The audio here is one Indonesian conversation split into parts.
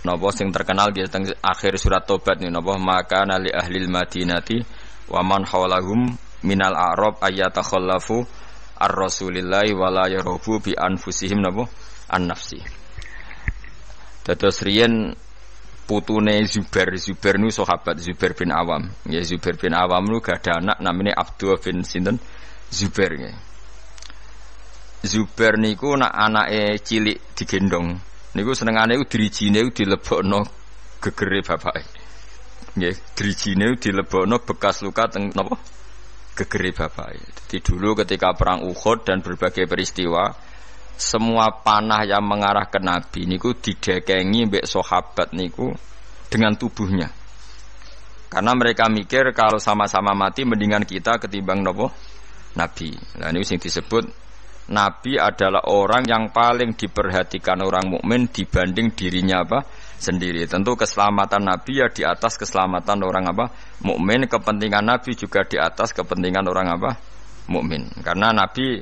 Nopo sing terkenal di akhir surat Tobat nih nopo maka nali mati madinati waman hawalahum minal a'rab ayatakhallafu ar rasulillahi wala yarubu bi anfusihim nopo an nafsi. Dados riyen putune Zubair Zubair nu sahabat Zubair bin Awam. Ya Zubair bin Awam nu gak ada anak namanya Abdul bin Sinten Zubair nggih. Zubair niku nak anake cilik digendong Niku senengane iku drijine iku dilebokno gegere bapake. Nggih, drijine dilebokno bekas luka teng napa? Gegere bapake. Jadi dulu ketika perang Uhud dan berbagai peristiwa semua panah yang mengarah ke Nabi niku didekengi mbek sahabat niku dengan tubuhnya. Karena mereka mikir kalau sama-sama mati mendingan kita ketimbang nopo Nabi. Nah ini yang disebut Nabi adalah orang yang paling diperhatikan orang mukmin dibanding dirinya apa sendiri. Tentu keselamatan Nabi ya di atas keselamatan orang apa mukmin. Kepentingan Nabi juga di atas kepentingan orang apa mukmin. Karena Nabi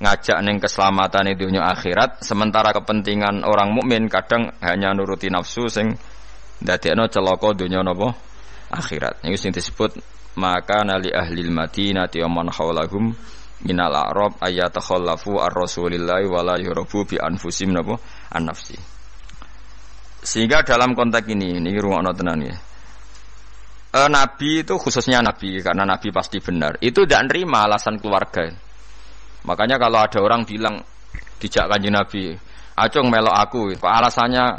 ngajak neng keselamatan itu akhirat, sementara kepentingan orang mukmin kadang hanya nuruti nafsu sing dadekno celaka dunia nopo akhirat. Ini disebut maka nali ahli madinati wa man minal arab ayatakhallafu ar rasulillah wala yurabu bi anfusim napa an nafsi sehingga dalam konteks ini ini ruang tenan ya e, nabi itu khususnya nabi karena nabi pasti benar itu tidak nerima alasan keluarga makanya kalau ada orang bilang dijak kanji nabi acung melok aku kok alasannya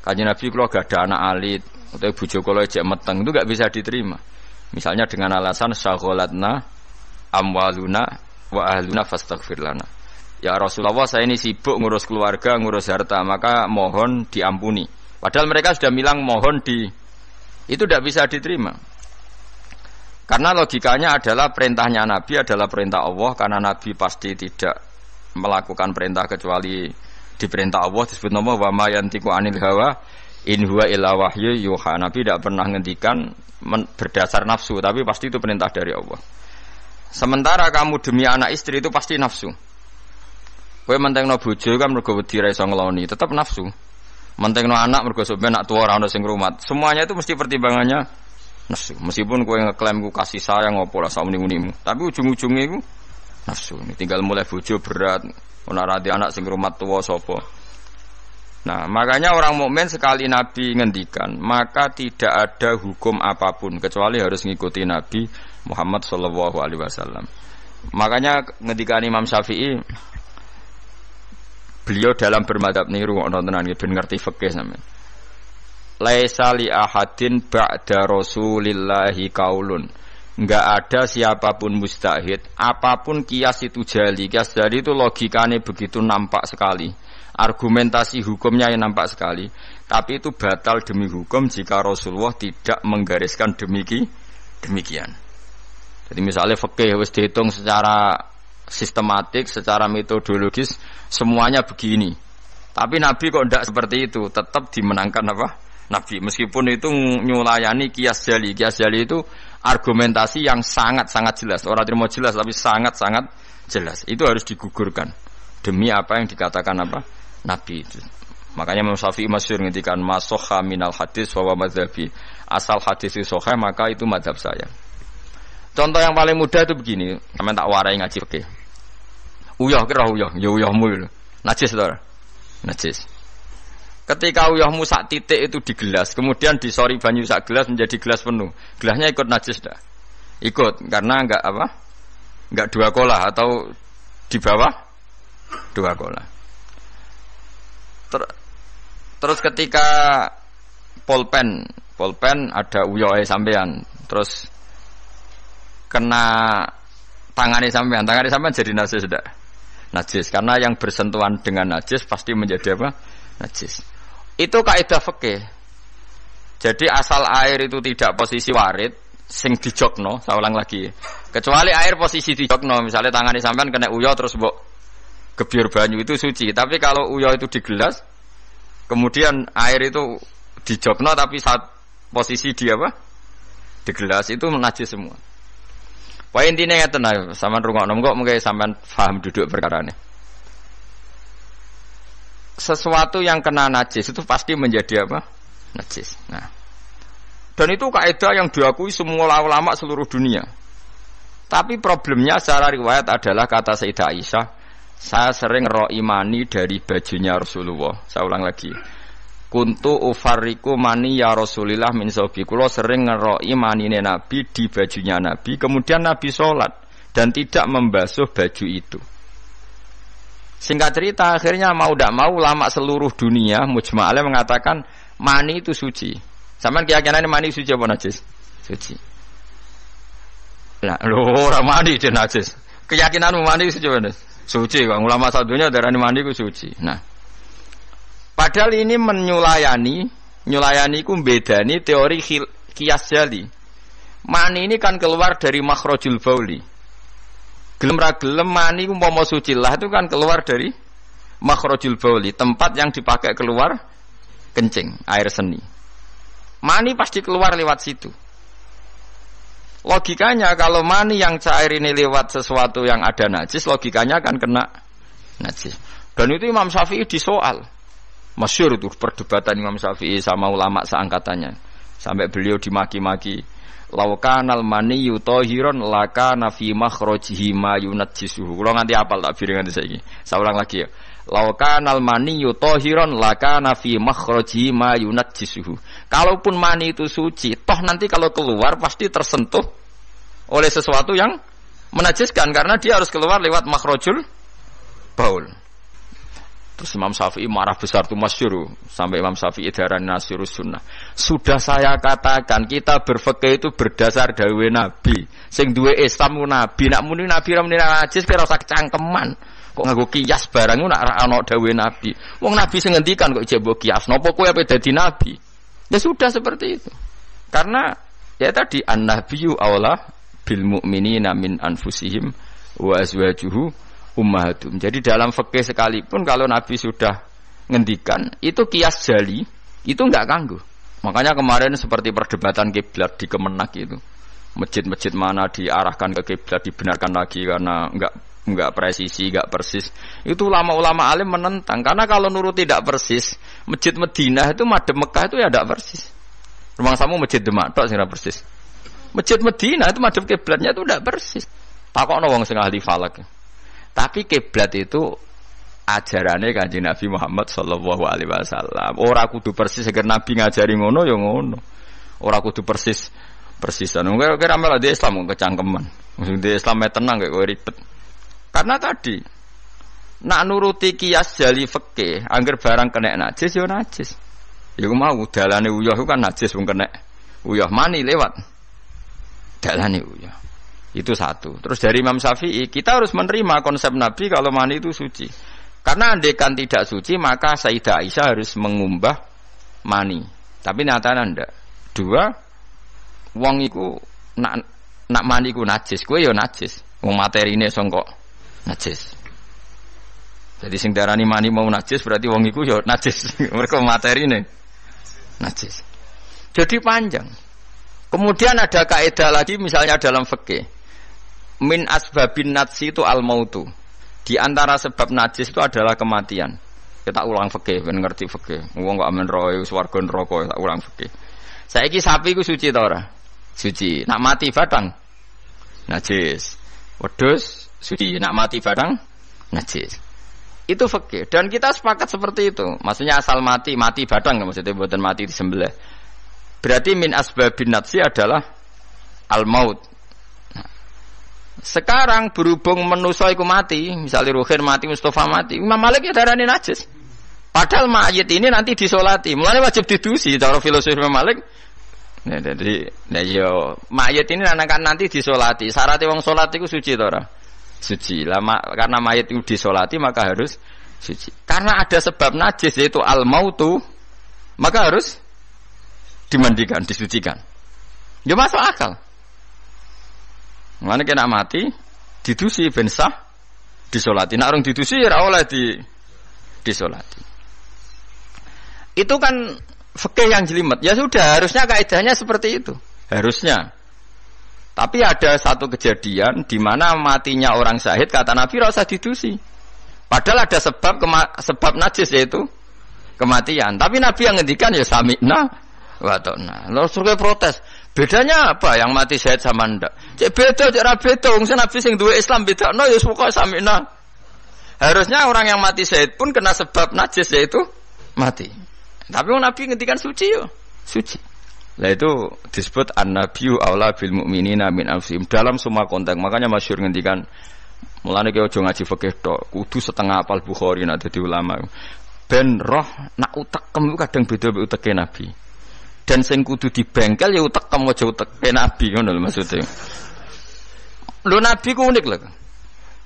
kanji nabi kalau gak ada anak alit atau bujo kalau ejek meteng itu gak bisa diterima misalnya dengan alasan syaholatna amwaluna wa Nafas fastaghfir lana. Ya Rasulullah, saya ini sibuk ngurus keluarga, ngurus harta, maka mohon diampuni. Padahal mereka sudah bilang mohon di itu tidak bisa diterima. Karena logikanya adalah perintahnya Nabi adalah perintah Allah karena Nabi pasti tidak melakukan perintah kecuali diperintah Allah disebut nama wa ma yantiku anil hawa in huwa illa wahyu yuha. Nabi tidak pernah ngendikan berdasar nafsu tapi pasti itu perintah dari Allah. Sementara kamu demi anak istri itu pasti nafsu. Kowe mentengno bojo kan mergo wedi ra iso ngeloni, tetap nafsu. Mentengno anak mergo nak tua ora ono sing rumat. Semuanya itu mesti pertimbangannya nafsu. Meskipun kowe ngeklaim ku kasih sayang opo lah sakmene muni tapi ujung-ujungnya iku nafsu. Ini tinggal mulai bojo berat, ora radi anak sing rumat tua sapa. Nah, makanya orang mukmin sekali Nabi ngendikan, maka tidak ada hukum apapun kecuali harus ngikuti Nabi Muhammad Sallallahu Alaihi Wasallam. Makanya ngedikan Imam Syafi'i beliau dalam bermadhab niru nontonan ben gitu, ngerti fikih sampean. Laisa li ahadin ba'da Rasulillahi kaulun. Enggak ada siapapun mustahid, apapun kias itu jali. Kias jali itu logikanya begitu nampak sekali. Argumentasi hukumnya yang nampak sekali. Tapi itu batal demi hukum jika Rasulullah tidak menggariskan demiki, demikian. Jadi misalnya fikih wis dihitung secara sistematik, secara metodologis semuanya begini. Tapi Nabi kok tidak seperti itu, tetap dimenangkan apa? Nabi meskipun itu nyulayani kias jali. Kias jali itu argumentasi yang sangat-sangat jelas. Orang terima jelas tapi sangat-sangat jelas. Itu harus digugurkan demi apa yang dikatakan apa? Nabi itu. Makanya Imam Syafi'i masyhur ngendikan masoha minal hadis wa madzhabi. Asal hadis itu soha maka itu madhab saya. Contoh yang paling mudah itu begini, sampean tak warai ngaji oke. Uyah kira uyah, ya uyahmu Najis to. Najis. Ketika uyahmu sak titik itu di gelas, kemudian disori banyu sak gelas menjadi gelas penuh. Gelasnya ikut najis dah. Ikut karena enggak apa? Enggak dua kola atau di bawah dua kola. Ter terus ketika polpen, polpen ada uyoe sampean, terus kena tangani sampean, tangani sampean jadi najis tidak? Najis karena yang bersentuhan dengan najis pasti menjadi apa? Najis. Itu kaidah fikih. Jadi asal air itu tidak posisi warit sing dijokno, saya ulang lagi. Kecuali air posisi dijokno, misalnya tangani sampean kena uyo terus mbok gebir banyu itu suci. Tapi kalau uyo itu di gelas, kemudian air itu dijokno tapi saat posisi dia apa? Di gelas itu najis semua. Wah intinya ya tenang, nah, sama rungok nomgok kok mungkin faham paham duduk perkara ini. Sesuatu yang kena najis itu pasti menjadi apa? Najis. Nah, dan itu kaidah yang diakui semua ulama seluruh dunia. Tapi problemnya secara riwayat adalah kata Sayyidah Aisyah, saya sering roh imani dari bajunya Rasulullah. Saya ulang lagi Kuntu ufariku mani ya Rasulillah min sobi Kulo sering ngeroi manine Nabi di bajunya Nabi Kemudian Nabi sholat Dan tidak membasuh baju itu Singkat cerita akhirnya mau tidak mau ulama seluruh dunia Mujma'alah mengatakan Mani itu suci Sama keyakinan mani suci apa najis? Suci Nah, loh orang mani itu najis Keyakinan mani suci apa Suci, ulama satunya darah mani itu suci Nah Padahal ini menyulayani, nyulayani itu bedani teori kias jali. Mani ini kan keluar dari makrojul bauli. Gelem ra gelem mani ku suci lah itu kan keluar dari makrojul bauli, tempat yang dipakai keluar kencing, air seni. Mani pasti keluar lewat situ. Logikanya kalau mani yang cair ini lewat sesuatu yang ada najis, logikanya akan kena najis. Dan itu Imam Syafi'i disoal. Masyur itu perdebatan Imam Syafi'i sama ulama seangkatannya. Sampai beliau dimaki-maki. al mani yutohiron laka nafi makhrojihi ma jisuhu. Kalau nanti apal tak biring nanti saya Saya ulang lagi ya. al mani yutohiron laka nafi makhrojihi ma jisuhu. Kalaupun mani itu suci, toh nanti kalau keluar pasti tersentuh oleh sesuatu yang menajiskan karena dia harus keluar lewat makrojul. baul. Terus Imam Syafi'i marah besar tuh masyur sampai Imam Syafi'i darah nasiru sunnah. Sudah saya katakan kita berfekih itu berdasar dawe Nabi. Sing duwe Islam Nabi. Nak muni Nabi ra muni najis kira sak cangkeman Kok nganggo kias barang nak ra ana Nabi. Wong Nabi sing ngendikan kok jebok kias. Nopo kowe beda dadi Nabi? Ya sudah seperti itu. Karena ya tadi an-nabiyyu aula bil mu'minina min anfusihim wa azwajuhu ummahatum. Jadi dalam fikih sekalipun kalau Nabi sudah ngendikan itu kias jali itu nggak ganggu. Makanya kemarin seperti perdebatan kiblat di Kemenak itu masjid-masjid mana diarahkan ke kiblat dibenarkan lagi karena nggak nggak presisi nggak persis itu ulama-ulama alim menentang karena kalau nurut tidak persis masjid Madinah itu madem Mekah itu ya tidak persis rumah samu masjid Demak tok sing persis masjid Madinah itu madem kiblatnya itu tidak persis Pakok wong sing ahli falak tapi kiblat itu ajarannya kanjeng Nabi Muhammad Shallallahu Alaihi Wasallam. Ora kudu persis agar Nabi ngajari ngono ya ngono. Ora kudu persis persisan. Enggak kira malah di Islam kecangkeman. Di Islam tenang kayak gue ribet. Karena tadi nak nuruti kias jali feke, angger barang kena najis yo najis. Ya mau dalane uyah kan najis wong kena uyah mani lewat. Dalane uyah. Itu satu. Terus dari Imam Syafi'i, kita harus menerima konsep Nabi kalau mani itu suci. Karena andekan tidak suci, maka Sayyidah Aisyah harus mengumbah mani. Tapi nyatanya Anda Dua, wong iku nak nak mani iku najis, kue yo ya najis. Wong materi ini songkok najis. Jadi sing darani mani mau najis berarti wong iku yo ya najis. Mereka materi ini najis. Jadi panjang. Kemudian ada kaidah lagi misalnya dalam fikih min asbabin natsi itu al mautu. Di antara sebab najis itu adalah kematian. Kita ya, ulang fakih ben ngerti fakih. Wong kok amen roe swarga neraka ya tak ulang fakih. Saiki sapi ku suci ta Suci. Nak mati batang najis. Wedus, suci. Nak mati batang najis itu fakih. dan kita sepakat seperti itu maksudnya asal mati mati badang maksudnya buatan mati disembelih berarti min asbabin natsi adalah al maut sekarang berhubung menuso iku mati, misalnya Ruhir mati, Mustafa mati, Imam Malik ya ini najis. Padahal mayat ini nanti disolati, mulai wajib didusi cara filosofi Imam Malik. Nah, jadi, nah yo mayit ini akan nanti disolati. syaratnya wong solat itu suci tora, suci. Lama karena mayat itu disolati maka harus suci. Karena ada sebab najis yaitu al mautu, maka harus dimandikan, disucikan. Ya masuk akal. Mulane kena mati didusi ben sah disolati. Nek orang didusi ora oleh di disolati. Itu kan fikih yang jelimet. Ya sudah, harusnya kaidahnya seperti itu. Harusnya. Tapi ada satu kejadian di mana matinya orang syahid kata Nabi rasa didusi. Padahal ada sebab sebab najis yaitu kematian. Tapi Nabi yang ngendikan ya samina wa Lalu surga protes. Bedanya apa yang mati syahid sama ndak? Cek beda, cek ra beda. Wong Nabi sing dua Islam beda. No ya pokoke samina. Harusnya orang yang mati syahid pun kena sebab najis itu mati. Tapi Nabi ngendikan suci yo. Suci. Lah itu disebut an-nabiyyu aula bil mu'minina min anfusihim dalam semua konteks. Makanya masyhur ngendikan mulanya ki aja ngaji fikih tok, kudu setengah apal Bukhari nak dadi ulama. Ben roh nak kamu kadang beda mbek Nabi dan sing kudu bengkel ya utak kamu aja utek kayak nabi ngono lho maksudnya lo nabi ku unik lah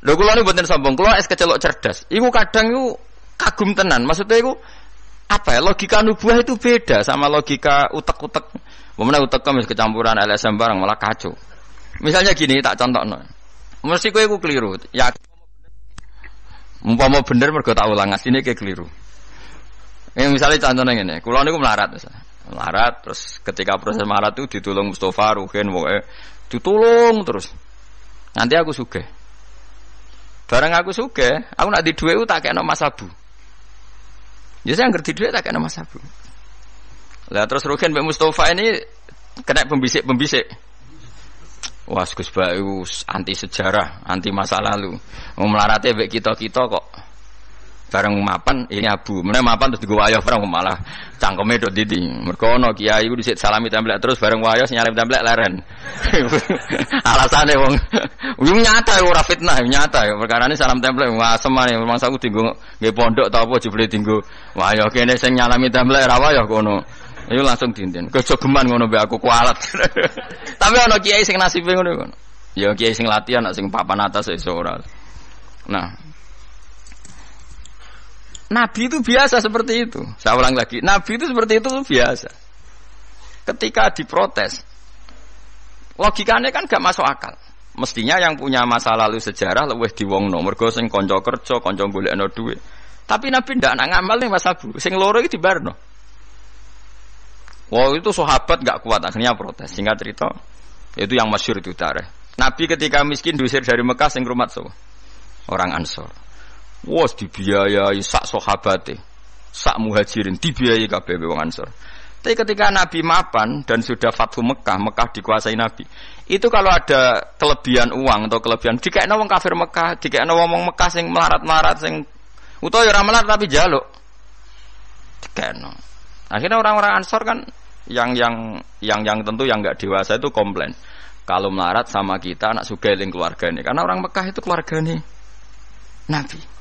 lo kulo nih buatin sombong kulo es kecelok cerdas iku kadang iku kagum tenan maksudnya iku apa ya logika nubuah itu beda sama logika utak-utak utek bagaimana utak kamu kecampuran LSM barang malah kacau misalnya gini tak contoh no. mesti kue ku keliru ya umpama bener mergo tak ulang ini kayak keliru yang misalnya contohnya ini, kulo ku melarat misalnya. Marat terus ketika proses marat itu ditolong Mustafa Ruhin pokoknya ditolong terus nanti aku suge bareng aku suge aku nak di duit tak kayak nama abu jadi ya saya ngerti duit tak kayak nama abu lah terus Ruhin Mbak Mustafa ini kena pembisik-pembisik wah Gus anti sejarah anti masa lalu mau melaratnya baik kita-kita kok bareng mapan ini abu mana mapan terus gue wayah bareng malah cangkeme dok didi mergo kiai gue disit salami templek terus bareng wayah nyalem templek leren alasane wong wong nyata ya, ora fitnah ya, nyata ya, perkara ini salam templek asem ane memang saya dienggo nggih pondok ta apa jebule dienggo wayah kene sing nyalami templek ra wayah kono Iku langsung dinten. Kejogeman ngono mbek aku kualat. Tapi ana kiai sing nasibe ngono Ya, ya kiai sing latihan sing papan atas iso seorang, Nah, Nabi itu biasa seperti itu. Saya ulang lagi, Nabi itu seperti itu biasa. Ketika diprotes, logikanya kan gak masuk akal. Mestinya yang punya masa lalu sejarah luwih nomor mergo sing kerco, konco boleh no duit. Tapi Nabi ndak nak ngamal nih Mas Abu, sing loro itu barno. wow, itu sahabat gak kuat akhirnya protes. Singkat cerita, itu yang masyur itu tare. Nabi ketika miskin diusir dari Mekah sing rumah so. Orang Ansor. Wah, dibiayai sak sohabate, sak muhajirin dibiayai kabeh wong Ansor. Tapi ketika Nabi mapan dan sudah Fathu Mekah, Mekah dikuasai Nabi. Itu kalau ada kelebihan uang atau kelebihan, jika wong kafir Mekah, jika wong Mekah sing melarat-melarat sing utawa ya ora melarat tapi jaluk. Dikekno. Akhirnya orang-orang Ansor kan yang yang yang yang tentu yang nggak dewasa itu komplain. Kalau melarat sama kita anak sugeling ini, karena orang Mekah itu keluarga ini, Nabi.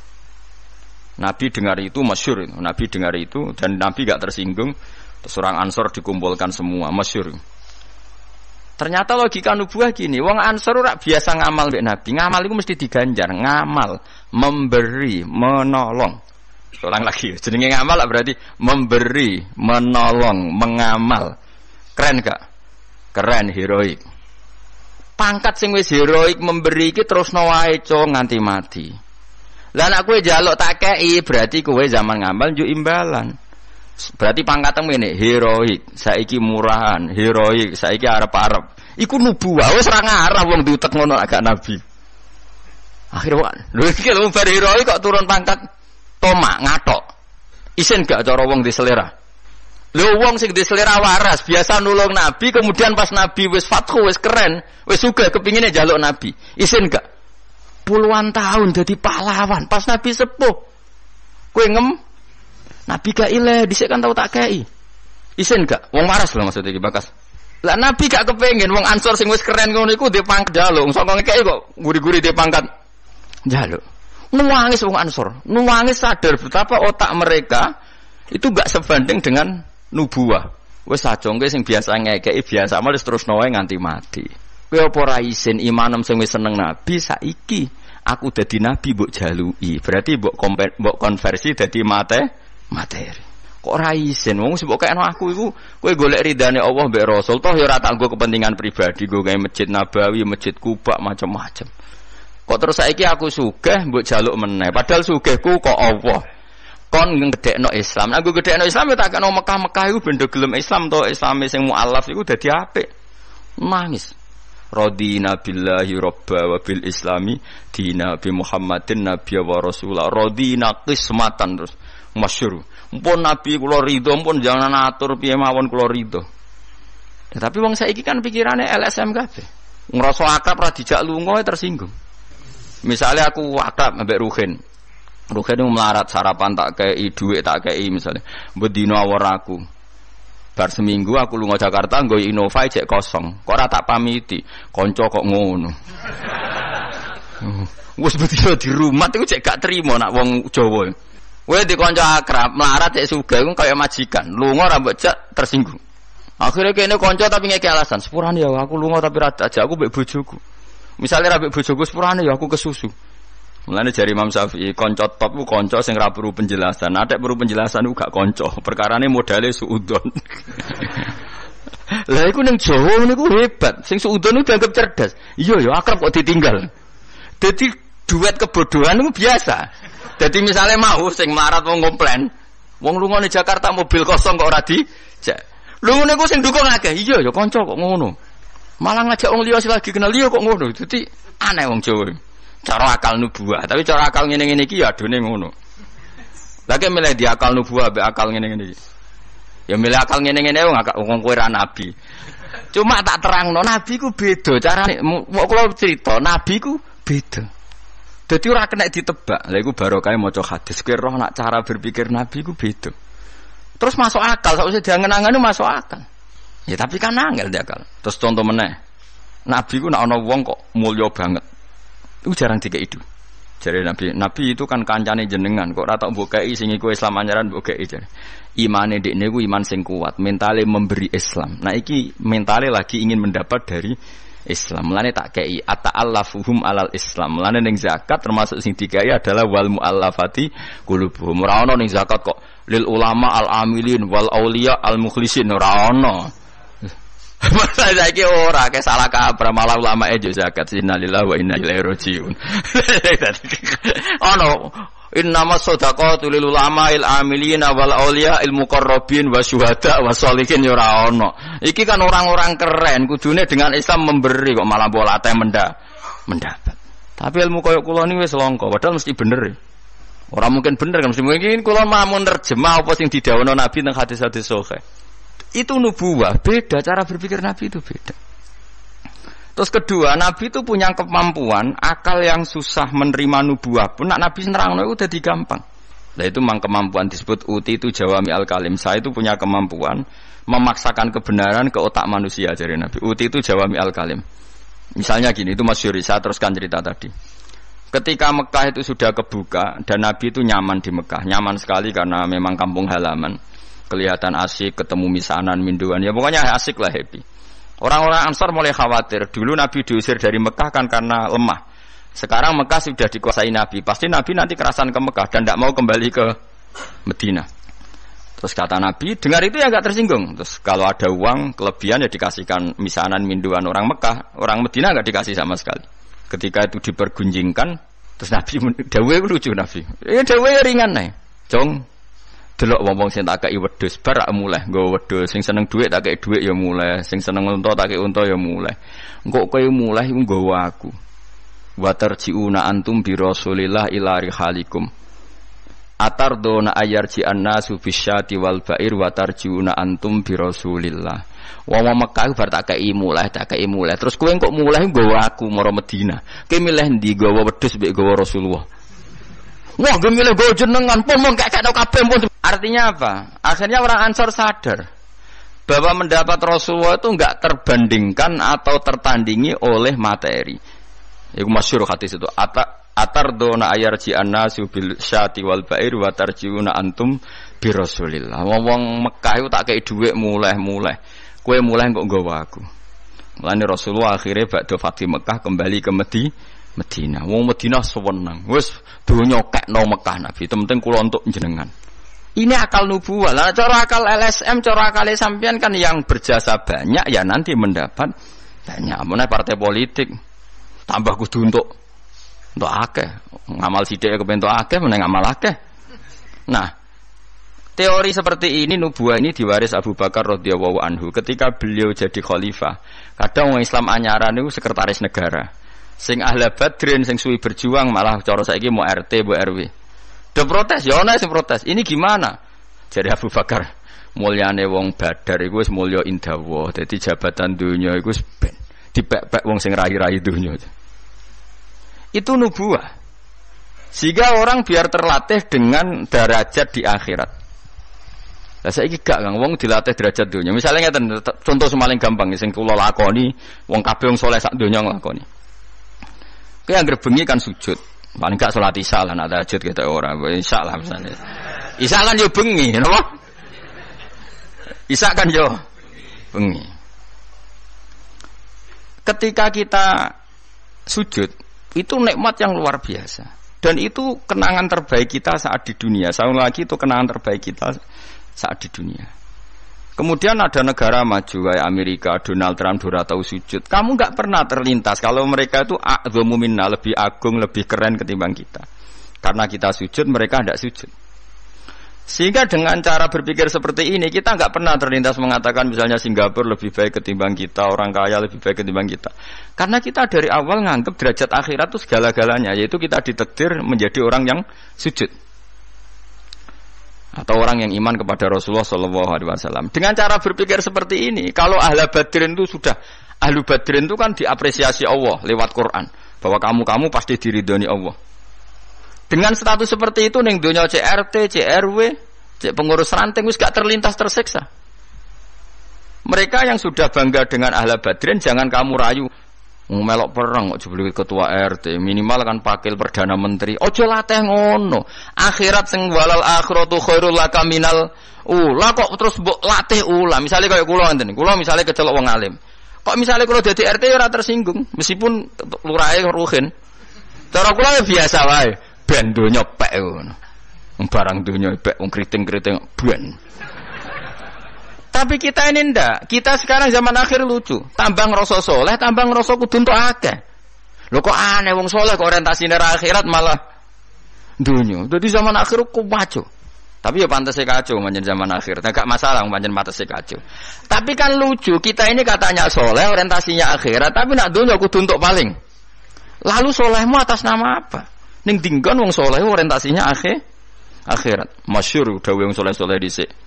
Nabi dengar itu masyur. Nabi dengar itu dan Nabi gak tersinggung. Seorang Ansor dikumpulkan semua masyur. Ternyata logika nubuah gini, wong Ansor rak biasa ngamal mbek Nabi. Ngamal itu mesti diganjar, ngamal, memberi, menolong. Seorang lagi, jenenge ngamal lah berarti memberi, menolong, mengamal. Keren gak? Keren heroik. Pangkat sing wis heroik memberi iki terus wae nganti mati. Lah aku kue jaluk tak kei berarti kue zaman ngambal ju imbalan. Berarti pangkatmu ini heroik, saiki murahan, heroik, saiki arep-arep. Iku nubuah, wis ora ngarep wong diutek ngono agak nabi. Akhirnya lu lho iki lho heroik kok turun pangkat toma ngatok. Isin gak cara wong diselera. Lho wong sing diselera waras, biasa nulung nabi kemudian pas nabi wis fatku wis keren, wis suka kepinginnya jaluk nabi. Isin gak? puluhan tahun jadi pahlawan pas Nabi sepuh kue ngem Nabi gak ile dhisik kan tau tak kei isin gak wong waras loh maksudnya di bakas lah Nabi gak kepengen wong ansor sing wis keren ngono iku dhe pangkat jaluk ngomong ngekei kok guri-guri dia pangkat jalo nuangis wong ansor nuangis sadar betapa otak mereka itu gak sebanding dengan nubuah wes gue sing biasa ngekei biasa malah terus noe nganti mati Kowe apa ora isin imanem seneng Nabi saiki aku dadi nabi mbok jalui. Berarti mbok konversi dadi mate materi. Kok ora isin wong sebab aku iku kowe golek ridane Allah mbek Rasul toh ya ora tak kepentingan pribadi gue gawe masjid Nabawi, masjid Kuba macam-macam. Kok terus saiki aku sugih mbok jaluk meneh. Padahal sugihku kok Allah. kon no Islam. Nah, gue gedekno Islam ya tak kena Mekah-Mekah iku benda gelem Islam to yang sing mualaf iku dadi apik. Nangis. Rodi billahi robba wa bil islami di nabi Muhammadin nabi wa rasula. Rodina kismatan terus masyhur. pun nabi kula ridho, pun jangan atur piye mawon kula ridho. Ya, tapi wong saiki kan pikirannya LSM kabeh. Ngrasa akrab ra dijak ya tersinggung. Misalnya aku akrab ambek Ruhin. Ruhin melarat sarapan tak kei duit tak kei misalnya. Bedino awor aku. Bar seminggu aku lunga Jakarta nggo Innova cek kosong. Kok ora tak pamiti, kanca kok ngono. Wis betul di rumah iku cek gak trimo nak wong Jawa. Gue di kanca akrab, melarat cek sugih iku kaya majikan. Lunga ora cek tersinggung. Akhirnya kene kanca tapi ngeki alasan. Sepurane ya aku lunga tapi rada aja aku mbek bojoku. Misalnya ra bojoku sepurane ya aku kesusu. Mulane jari Imam Syafi'i, konco top ku kanca sing ora perlu penjelasan. Ada nah, perlu penjelasan ku konco. Perkarane modale suudon. Lah iku ning Jawa niku hebat. Sing suudon ku dianggap cerdas. Iya ya akrab kok ditinggal. Dadi duet kebodohan itu biasa. Dadi misalnya mau sing marat wong komplain, wong lunga Jakarta mobil kosong kok ora di. Lunga niku sing dukung akeh. Iya ya konco kok ngono. Malah ngajak wong liya lagi kenal liya kok ngono. Dadi aneh wong Jawa. Cara akal nubuah, tapi cara akal ngene-ngene iki ya adone ngono. Lagi milih di akal nubuah be akal ngene-ngene Ya milih akal ngene-ngene wong akal wong kowe ra nabi. Cuma tak terang no nabi ku beda cara, Mau kula cerita nabi ku beda. Jadi ora kena ditebak. Lha iku barokah maca hadis kowe roh nak cara berpikir nabi ku beda. Terus masuk akal, sausnya diangen itu masuk akal. Ya tapi kan angel dia akal. Terus contoh meneh. Nabi ku nak ana wong kok mulya banget. Itu jarang tiga itu. Jadi Nabi, Nabi itu kan kancane jenengan kok rata mbok kei ku Islam anjaran mbok kei jare. Imane dekne iman sing kuat, mentale memberi Islam. Nah iki mentale lagi ingin mendapat dari Islam. Mulane tak kei fuhum alal Islam. Mulane neng zakat termasuk sing dikai adalah wal muallafati qulubuhum. Ora ono neng zakat kok lil ulama al amilin wal aulia al mukhlisin ora Masa saiki ora ke salah kaprah malah ulama e zakat innalillahi wa inna ilaihi rajiun. Ono innama shadaqatu lil ulama il amilina wal auliya il muqarrabin wa syuhada wa sholihin ya ora ono. Iki kan orang-orang keren kudune dengan Islam memberi kok malah bola teh menda mendapat. Tapi ilmu koyo kula niku wis langka padahal mesti bener. E. orang mungkin bener kan mesti mungkin kula mamun nerjemah apa sing didhawuhna Nabi teng hadis-hadis sahih itu nubuah beda cara berpikir Nabi itu beda terus kedua Nabi itu punya kemampuan akal yang susah menerima nubuah pun nak Nabi senerang itu udah digampang nah itu memang kemampuan disebut uti itu jawami al kalim saya itu punya kemampuan memaksakan kebenaran ke otak manusia jadi Nabi uti itu jawami al kalim misalnya gini itu Mas Yuri saya teruskan cerita tadi ketika Mekah itu sudah kebuka dan Nabi itu nyaman di Mekah nyaman sekali karena memang kampung halaman kelihatan asik, ketemu misanan, minduan. Ya pokoknya asik lah happy. Orang-orang Ansar mulai khawatir. Dulu Nabi diusir dari Mekah kan karena lemah. Sekarang Mekah sudah dikuasai Nabi. Pasti Nabi nanti kerasan ke Mekah dan tidak mau kembali ke Medina. Terus kata Nabi, dengar itu ya nggak tersinggung. Terus kalau ada uang kelebihan ya dikasihkan misanan minduan orang Mekah, orang Medina nggak dikasih sama sekali. Ketika itu dipergunjingkan, terus Nabi Dawe lucu Nabi. Ya Dawe ya ringan nih, eh. jong delok wong-wong sing tak kei wedhus barak mulai nggo wedhus sing seneng dhuwit tak kei dhuwit ya mulai sing seneng unta tak kei unta ya mulai engko kowe mulai nggo aku wa tarjiuna antum bi rasulillah ila rihalikum atardona ayarji annasu bisyati wal bair wa tarjiuna antum bi rasulillah wong Mekah bar tak kei mulai tak kei mulai terus kowe engko mulai nggo aku mara Madinah kowe milih ndi nggawa wedhus mbek Rasulullah Wah, gue milih gue jenengan pun mau gak kena pun. Artinya apa? Akhirnya orang Ansor sadar bahwa mendapat Rasulullah itu nggak terbandingkan atau tertandingi oleh materi. Iku masyhur hadis itu. situ. atar dona ayar ji anasu bil syati wal bair wa tarjiuna antum bi Rasulillah. Wong Mekah itu tak kei dhuwit mulai-mulai. Kue mulai kok nggawa aku. Mulane Rasulullah akhirnya bakdo Fatih Mekah kembali ke Medina Medina. Wong Medina sewenang. Wis kayak kekno Mekah Nabi. Temen-temen kula untuk jenengan. Ini akal nubuah. Lah cara akal LSM, cara akal sampean kan yang berjasa banyak ya nanti mendapat banyak. Mana partai politik tambah kudu untuk untuk akeh. Ngamal sidik ya kepentok akeh, meneng ngamal akeh. Nah, Teori seperti ini nubuah ini diwaris Abu Bakar radhiyallahu anhu ketika beliau jadi khalifah. Kadang orang Islam anyaran itu sekretaris negara. Sing ahli badrin sing suwi berjuang malah cara saiki mau RT bu RW. Do protes ya ana sing protes. Ini gimana? Jadi Abu Bakar mulyane wong Badar iku wis mulya indawa. Dadi jabatan dunia iku ben dipek-pek wong sing rai-rai dunia. Itu nubuah. Sehingga orang biar terlatih dengan derajat di akhirat. saya saiki gak kan wong dilatih derajat dunia. Misalnya ngeten contoh semaling gampang sing kula lakoni, wong kabeh wong saleh sak dunia nglakoni. Kaya yang bengi kan sujud. Paling gak sholat isya lah, nak tahajud kita orang. Isya lah misalnya. Isya kan yo bengi, kenapa? Isya kan yo bengi. Ketika kita sujud, itu nikmat yang luar biasa. Dan itu kenangan terbaik kita saat di dunia. Sama lagi itu kenangan terbaik kita saat di dunia. Kemudian ada negara maju kayak Amerika, Donald Trump, Dora tahu sujud. Kamu nggak pernah terlintas kalau mereka itu agumumina lebih agung, lebih keren ketimbang kita. Karena kita sujud, mereka tidak sujud. Sehingga dengan cara berpikir seperti ini, kita nggak pernah terlintas mengatakan misalnya Singapura lebih baik ketimbang kita, orang kaya lebih baik ketimbang kita. Karena kita dari awal nganggap derajat akhirat itu segala-galanya, yaitu kita ditetir menjadi orang yang sujud atau orang yang iman kepada Rasulullah Shallallahu Alaihi Wasallam. Dengan cara berpikir seperti ini, kalau ahla badrin itu sudah ahlu badrin itu kan diapresiasi Allah lewat Quran bahwa kamu-kamu pasti diridoni Allah. Dengan status seperti itu neng dunia CRT, CRW, cek pengurus ranting wis gak terlintas tersiksa. Mereka yang sudah bangga dengan ahla badrin jangan kamu rayu melok perang kok jebule ketua RT minimal kan pakil perdana menteri ojo latih ngono akhirat sing walal akhiratu khairul laka minal ula kok terus mbok latih ula misalnya kayak kula ngenten kula misalnya kecelok wong alim kok misalnya kula dadi RT ya ora tersinggung meskipun lurahe ruhin cara kula ya biasa wae ben donya pek ngono barang donya pek wong kriting-kriting ben tapi kita ini ndak. Kita sekarang zaman akhir lucu. Tambang rasa soleh, tambang rasa kudu untuk akeh. Lho kok aneh wong soleh kok nera akhirat malah dunia. Jadi zaman akhir ku maco. Tapi ya pantas sih kacau manjen zaman akhir. Nah, masalah manjen pantas sih kacau. Tapi kan lucu, kita ini katanya soleh, orientasinya akhirat, tapi nak dunia aku untuk paling. Lalu solehmu atas nama apa? Ning dinggon wong soleh orientasinya akhir akhirat. Masyur udah wong soleh-soleh sini.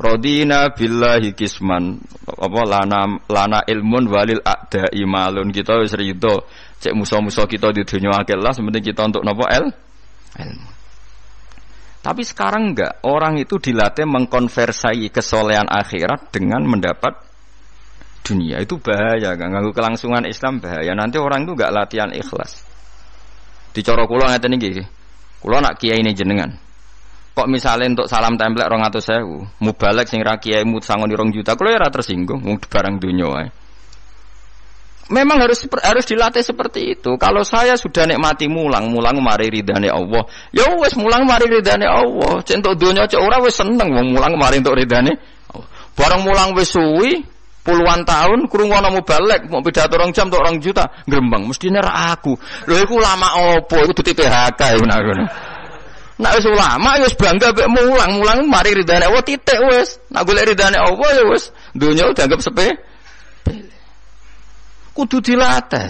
Rodina billahi hikisman apa lana lana ilmun walil ada imalun kita wis rido cek musa-musa kita di dunia akhir lah sebenarnya kita untuk nopo el ilmu tapi sekarang enggak orang itu dilatih mengkonversai kesolehan akhirat dengan mendapat dunia itu bahaya kan ganggu kelangsungan Islam bahaya nanti orang itu enggak latihan ikhlas dicorok kula ngeten iki kula nak kiai ini jenengan Kok misalnya untuk salam template orang atau sewu, mubalek sing rakyai mut ya di orang juta, kalau ya tersinggung, mau barang dunia. Memang harus harus dilatih seperti itu. Kalau saya sudah nikmati mulang, mulang mari ridhani Allah. Ya wes mulang mari ridhani Allah. Cek dunia donya cek ora wes seneng mau mulang mari untuk ridhani Barang mulang wes suwi puluhan tahun wana mau balik mau pidato orang jam untuk orang juta gembang Mesti nerak aku. Lho iku lama apa? itu titik PHK ya benar-benar. Nak wis ulama ya wis bangga mek mulang, mulang mari ridane Allah titik wis. Nak golek ridane Allah ya wis donya dianggap sepe. Kudu dilatih.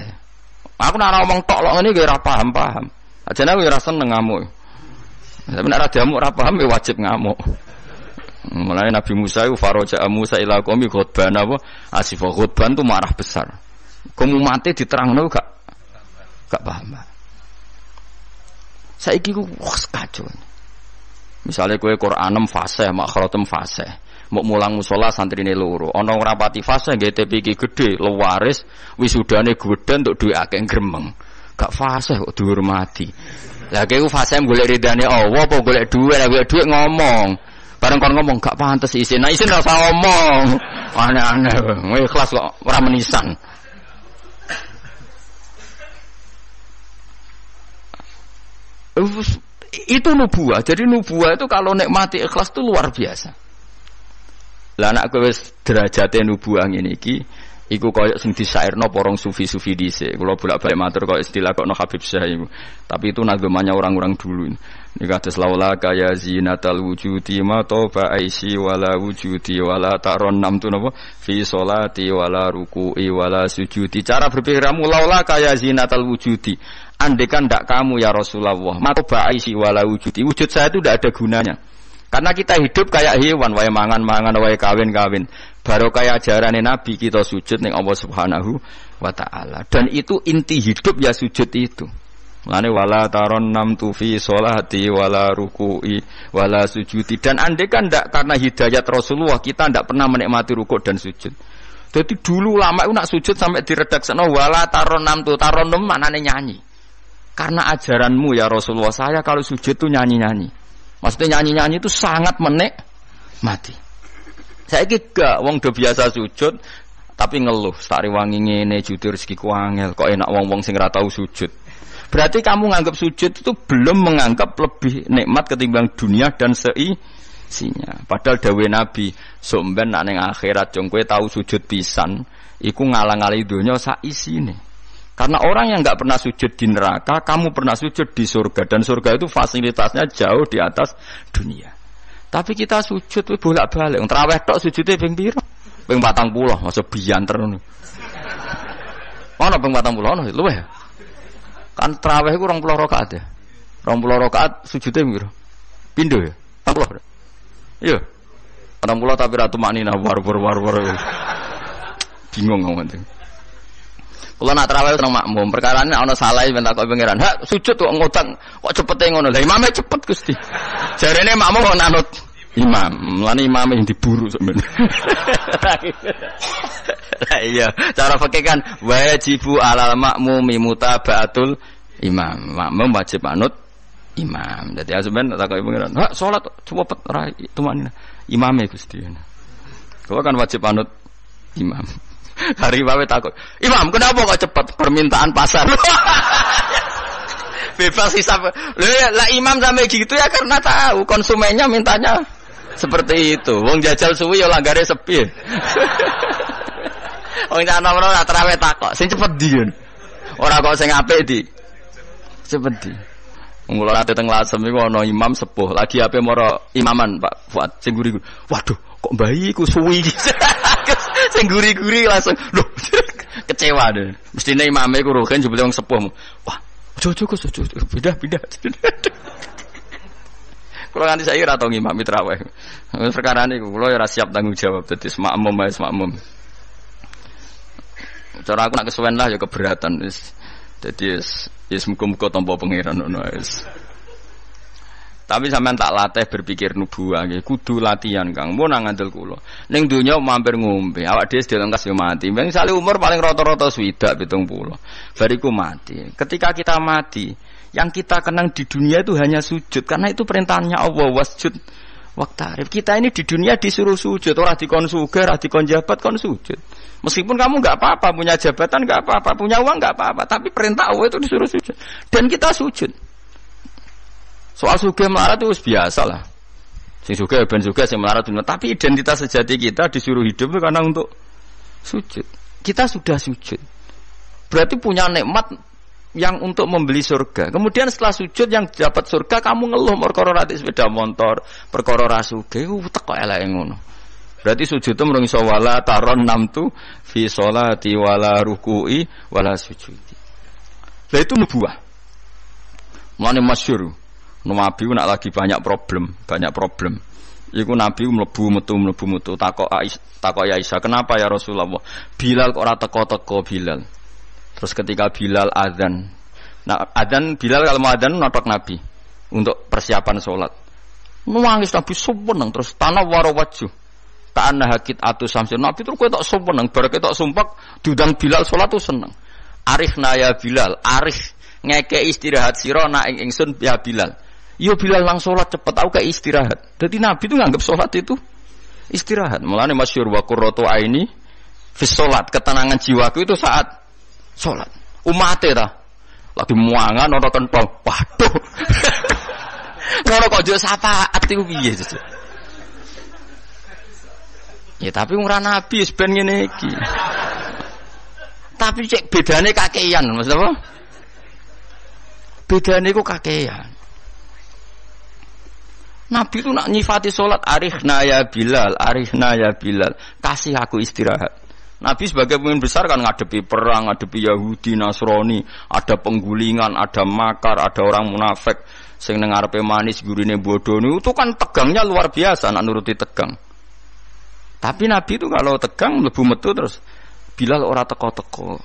Aku nak ngomong tok lho ngene ora paham-paham. aja aku ora seneng ngamuk. Tapi nak ora diamuk ora paham ya wajib ngamuk. Mulai Nabi Musa itu faroja Musa ila kami khutban apa asifah khutban itu marah besar. Kamu mati diterang gak gak paham. Saiki ku wes kacauan. Misalnya kue Quranem fase, makhrotem fase. Mau mulang musola santri ini luru. Ono rapati fase gak tepi ki gede, lewaris wisudane gede untuk duit akeh gremeng. Gak fase kok dihormati. lagi kue fase boleh ridane Allah, boleh golek duit, dua duit ngomong. Bareng kon ngomong gak pantas isin. Nah isin rasa ngomong. Aneh-aneh. Ikhlas kok ora itu nubuah. Jadi nubuah itu kalau nikmati ikhlas itu luar biasa. Lah anak kowe derajate nubuah ngene iki, iku koyok sing disairno porong sufi-sufi dhisik. Kula bolak-balik matur koyo istilah kok no Habib Syekh Tapi itu nagemannya orang-orang dulu. Ini kata laula kaya zinatal wujudi ma toba aisi wala wujudi wala taron nam tu napa fi solati wala ruku'i wala sujudi. Cara berpikirmu laula kaya zinatal wujudi. Andekan tidak kamu ya Rasulullah. Maka si wala wujud. Wujud saya itu tidak ada gunanya. Karena kita hidup kayak hewan, wae mangan-mangan, wae kawin-kawin. Baru kayak ajaran Nabi kita sujud nih Allah Subhanahu wa taala. Dan itu inti hidup ya sujud itu. Mulane wala taron nam tufi solati wala ruku'i wala sujudi dan andai kan ndak karena hidayat Rasulullah kita tidak pernah menikmati rukuk dan sujud. Jadi dulu lama itu nak sujud sampai diredak seno wala taron nam tu taron mana nih nyanyi. Karena ajaranmu ya Rasulullah saya kalau sujud tuh nyanyi-nyanyi. Maksudnya nyanyi-nyanyi itu sangat menek mati. Saya kira wong udah biasa sujud tapi ngeluh tak wangi ini jujur rezeki kuangil kok enak wong-wong sing tahu sujud. Berarti kamu nganggap sujud itu belum menganggap lebih nikmat ketimbang dunia dan sei sinya. Padahal dawe Nabi, somben nak akhirat jongkwe tahu sujud pisan, iku ngalang alang donya saisi isine. Karena orang yang nggak pernah sujud di neraka, kamu pernah sujud di surga dan surga itu fasilitasnya jauh di atas dunia. Tapi kita sujud itu bolak-balik. Terawih tok sujudnya ping piro? Ping pulau, puluh, masuk bianter ngono. Mana ping pulau? puluh lu kan ya? Kan terawih iku pulau rokaat ya. 20 rokaat sujudnya biru, pindo ya. ya. pulau. Iya. pulau tapi ratu maknina war war war war. Bingung ngomong. Kalau nak terawih tentang makmum, perkara ini ono salah yang tak pengiran. Hah, sujud kok ngutang, kok cepet ngono. Lah imamnya cepat gusti. Jadi ini makmum kok nanut imam, lani imamnya yang diburu sebenarnya. nah, iya, cara pakai kan wajibu alal makmumi mutabaatul imam. Makmum wajib anut imam. Jadi asuman tak kau pengiran. Hak sholat cepet rai mana? imamnya gusti. Kau kan wajib anut imam. Hari imamnya takut. Imam, kenapa kok cepat permintaan pasar? Bebas hisap. Lah imam sampai gitu ya karena tahu konsumennya mintanya seperti itu. Wong jajal suwi ya langgare sepi. Wong jajal nomor ora terawet takok, sing cepet di orang Ora kok sing apik di. Cepet di. Mula rate teng lasem iku ana imam sepuh, lagi ape moro imaman Pak Fuad sing guri. Waduh, kok bayi ku suwi sing guri-guri langsung. Loh, kecewa deh. mestinya imame aku rohkan jebule wong sepuh. Wah, ojo kok Gus, pindah pindah. Kalau nanti saya ora tau ngimami traweh. perkara ini, kalau ya ora siap tanggung jawab jadi makmum ya makmum. Cara aku nak kesuwen lah ya keberatan jadi ya wis wis muga pengirahan ya pangeran tapi sampean tak latih berpikir nubuah nggih, kudu latihan Kang. Mun nang ngandel kula. Ning donya mampir ngombe, awak dhewe kas yo mati. Misalnya umur paling rata-rata swidak 70. Bariku mati. Ketika kita mati, yang kita kenang di dunia itu hanya sujud karena itu perintahnya Allah wasjud arif Kita ini di dunia disuruh sujud, orang dikon sugar, orang dikon jabat kon sujud. Meskipun kamu nggak apa-apa punya jabatan nggak apa-apa, punya uang nggak apa-apa, tapi perintah Allah itu disuruh sujud. Dan kita sujud. Soal suge melarat itu biasa lah. Sing suge ya ben suge sing melarat itu. Tapi identitas sejati kita disuruh hidup itu karena untuk sujud. Kita sudah sujud. Berarti punya nikmat yang untuk membeli surga. Kemudian setelah sujud yang dapat surga kamu ngeluh perkara rati sepeda motor, perkara rasuge uh, utek kok elek ngono. Berarti sujud itu merung wala taron tu, fi sholati wala ruku'i wala sujudi. Lah itu nubuah. mas masyhur. Nabi nak lagi banyak problem, banyak problem. Iku Nabi mlebu metu mlebu metu takok Aisyah, takok Aisyah, "Kenapa ya Rasulullah? Bilal kok ora teko-teko Bilal?" Terus ketika Bilal azan. Nah, azan Bilal kalau mau azan nopak Nabi untuk persiapan sholat. Nangis Nabi sumpeneng terus tanah waro wajuh. ana hakit atu samsir Nabi terus kowe tak sumeneng, bareke tak sumpek Dudang Bilal sholat tu seneng. Arif naya Bilal, arif ngeke istirahat siro nak ing ingsun ya Bilal. Yo iya, Bilal nang sholat cepet, aku kayak istirahat. Jadi Nabi itu nganggap sholat itu istirahat. Mulanya masyur wa kurroto aini fis sholat. Ketenangan jiwaku itu saat sholat. Umate ta. Lagi muangan, orang kentol. Waduh. Ngono kok sapa, ati ubi ya jek. Ya tapi ora nabi sebenarnya ben iki. tapi cek bedane kakeyan, Mas apa? Bedane iku kakeyan. Nabi itu nak nyifati sholat arif naya Bilal, arif naya Bilal, kasih aku istirahat. Nabi sebagai pemimpin besar kan ngadepi perang, ngadepi Yahudi, Nasrani, ada penggulingan, ada makar, ada orang munafik, sing dengar manis gurine bodoni, itu kan tegangnya luar biasa nak nuruti tegang. Tapi Nabi itu kalau tegang lebih metu terus Bilal orang teko-teko.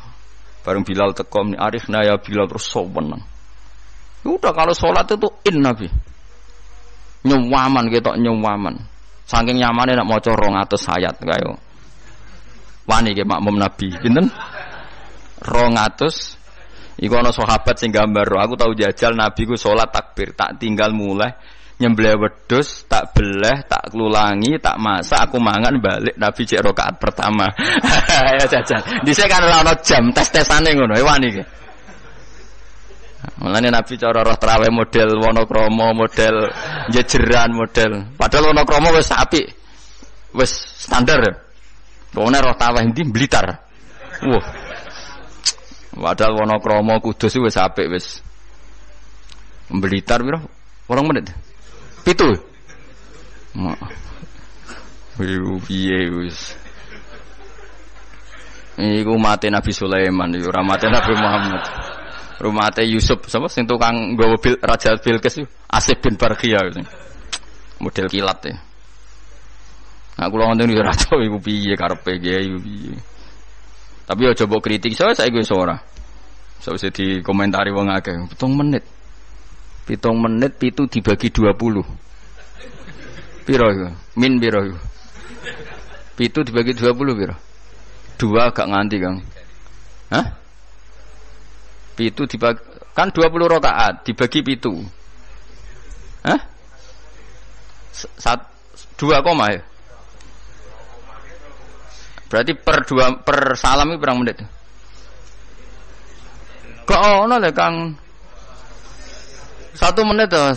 Bareng Bilal teko ni arif naya Bilal terus Ya Udah kalau sholat itu in Nabi nyuwaman gitu nyuwaman saking nyamane mau corong atau sayat kayo wani gitu makmum nabi pinten 200 iku ana sahabat sing gambar aku tau jajal nabi ku salat takbir tak tinggal mulai nyembelih wedus tak beleh tak kelulangi tak masak aku mangan balik nabi cek rakaat pertama ya jajal dhisik kan ora ana jam tes-tesane ngono e, wani gitu. Mulane Nabi cara roh trawe model wonokromo, model jejeran, model. Padahal wonokromo wis apik. Wis standar. Wong roh trawe ndi blitar. Wah. Padahal wonokromo kudus wis apik wis. Blitar piro? Orang menit. Pitu. Wiu piye wis. Iku mati Nabi Sulaiman, ora mati Nabi Muhammad. rumah teh Yusuf sama sing tukang gue bil, Raja Bilqis Asif bin Barqiyah model kilat ya. Nah, kula ngoten di ora ibu biye piye karepe ibu piye. Tapi yo coba kritik saya gue suara saya bisa dikomentari wong akeh, 7 menit. 7 menit itu dibagi puluh Piro iku? Min piro iku? Pitu dibagi dua puluh piro? Dua gak nganti, Kang. Hah? Pitu dibagi kan puluh rakaat dibagi pitu. Hah? Sat, dua koma ya. Berarti per dua per salam itu berapa menit? Kok ono deh Kang? Satu menit tuh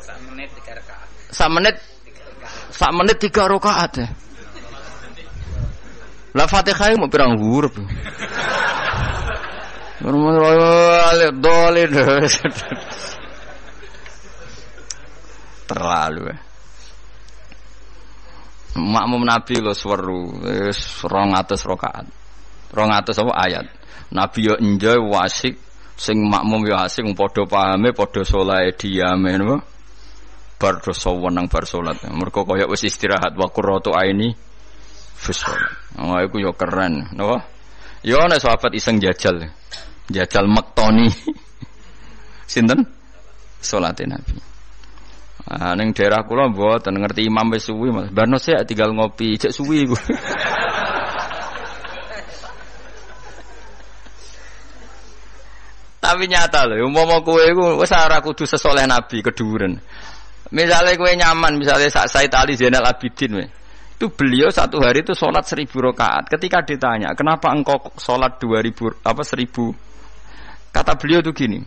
Satu menit Satu menit tiga rakaat ya. Lah Fatihah mau pirang huruf. Terlalu ya. Makmum Nabi lo seru, rong atas rokaat, rong atas apa ayat. Nabi yo enjoy wasik, sing makmum yo asik, do pahame, podo solai diame, no. Bar sowan nang bar solat. merko koyo wis istirahat, waku rotu aini, fis Oh, aku yo keren, no. Yo ana sahabat iseng jajal jajal maktoni sinten salate nabi ah ning daerah kula mboten ngerti imam wis suwi Mas Bano sik tinggal ngopi cek suwi iku Tapi nyata loh, umpama kowe iku wis ora kudu sesoleh nabi keduren. Misalnya kue nyaman, misalnya sak Said Ali Zainal Abidin, we. itu beliau satu hari itu sholat seribu rakaat. Ketika ditanya, kenapa engkau sholat dua ribu apa seribu Kata beliau tuh gini.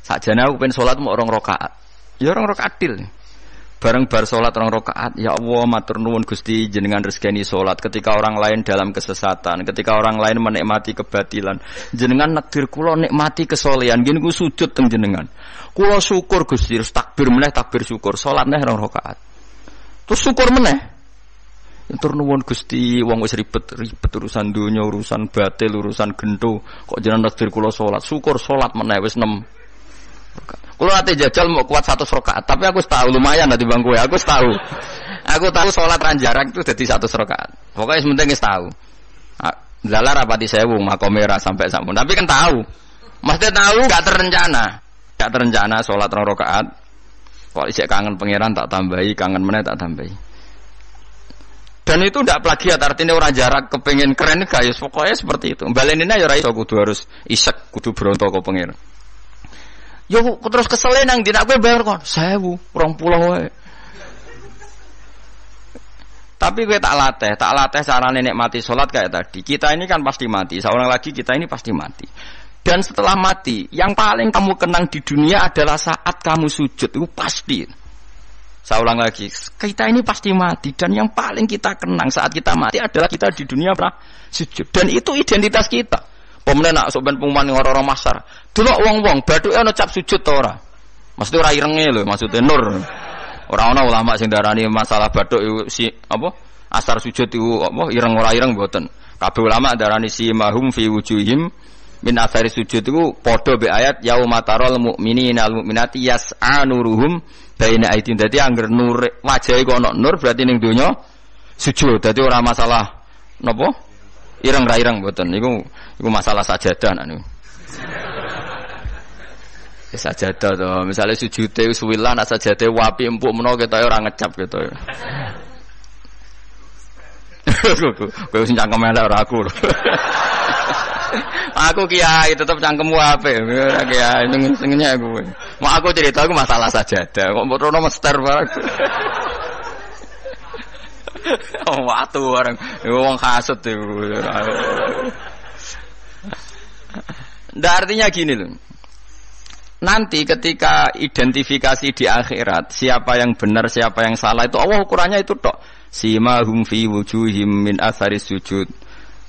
Sajane aku pengen sholat mau orang rokaat. Ya orang rokaatil. Bareng bar sholat orang rokaat. Ya Allah matur nuwun Gusti jenengan rezekani sholat ketika orang lain dalam kesesatan, ketika orang lain menikmati kebatilan. Jenengan nakdir kulo nikmati kesolehan. Gini gue sujud teng jenengan. Kula syukur Gusti, takbir meneh takbir syukur. Sholat nih orang rokaat. Terus syukur meneh. Tur nuwun Gusti, wong wis ribet-ribet urusan donya, urusan batil, urusan gento. Kok jenengan takdir kula salat. Syukur salat meneh wis 6. Kula ate jajal mau kuat satu rakaat, tapi aku tahu lumayan nanti bang kowe. Ya, aku tahu. Aku tahu sholat ranjaran itu jadi satu rakaat. Pokoke penting wis tahu. apa ah, rapati sewu makome merah sampai sampun. Tapi kan tahu. Maksudnya tahu gak terencana. Gak terencana salat rakaat. Kok isek kangen pangeran tak tambahi, kangen meneh tak tambahi. Dan itu tidak plagiat, artinya orang jarak kepengen keren gak ya, pokoknya seperti itu. Baleninnya ya raiso tuh harus isek, kudu berontok kau pengen. Yo terus keselin nang dina gue bayar kon, bu orang pulau wae. Tapi gue tak latih, tak latih cara nenek mati sholat kayak tadi. Kita ini kan pasti mati, seorang lagi kita ini pasti mati. Dan setelah mati, yang paling kamu kenang di dunia adalah saat kamu sujud, itu pasti. Saya ulang lagi, kita ini pasti mati dan yang paling kita kenang saat kita mati adalah kita di dunia pernah sujud dan itu identitas kita. Pemenang nak sobat pengumuman orang-orang masar, dulu uang-uang batu ya cap sujud tora. Maksudnya orang irenge loh, maksudnya nur. Orang-orang ulama sing darani masalah batu si apa asar sujud itu apa ireng ora ireng buatan. Kabeh ulama darani si mahum fi wujuhim min asari sujud itu podo be ayat yaumatarol mukminina al mukminati yas anuruhum bayna aitin Jadi angger nur wajah itu nur berarti ning dunyo sujud Jadi orang masalah nopo ireng ra ireng buatan. iku iku masalah saja anak niku Ya sajadah misalnya sujud itu wilah nak sajate wapi empuk menol kita orang ngecap gitu Kau sih cangkem elek orang aku Aku kiai tetap cangkem ape. Kiai sengennya aku. Mau aku cerita aku masalah saja ada. Kok mbok rono mester barang. Oh, waktu orang, wong kasut itu. artinya gini loh. Nanti ketika identifikasi di akhirat, siapa yang benar, siapa yang salah itu Allah ukurannya itu toh. Sima hum fi wujuhim min asari sujud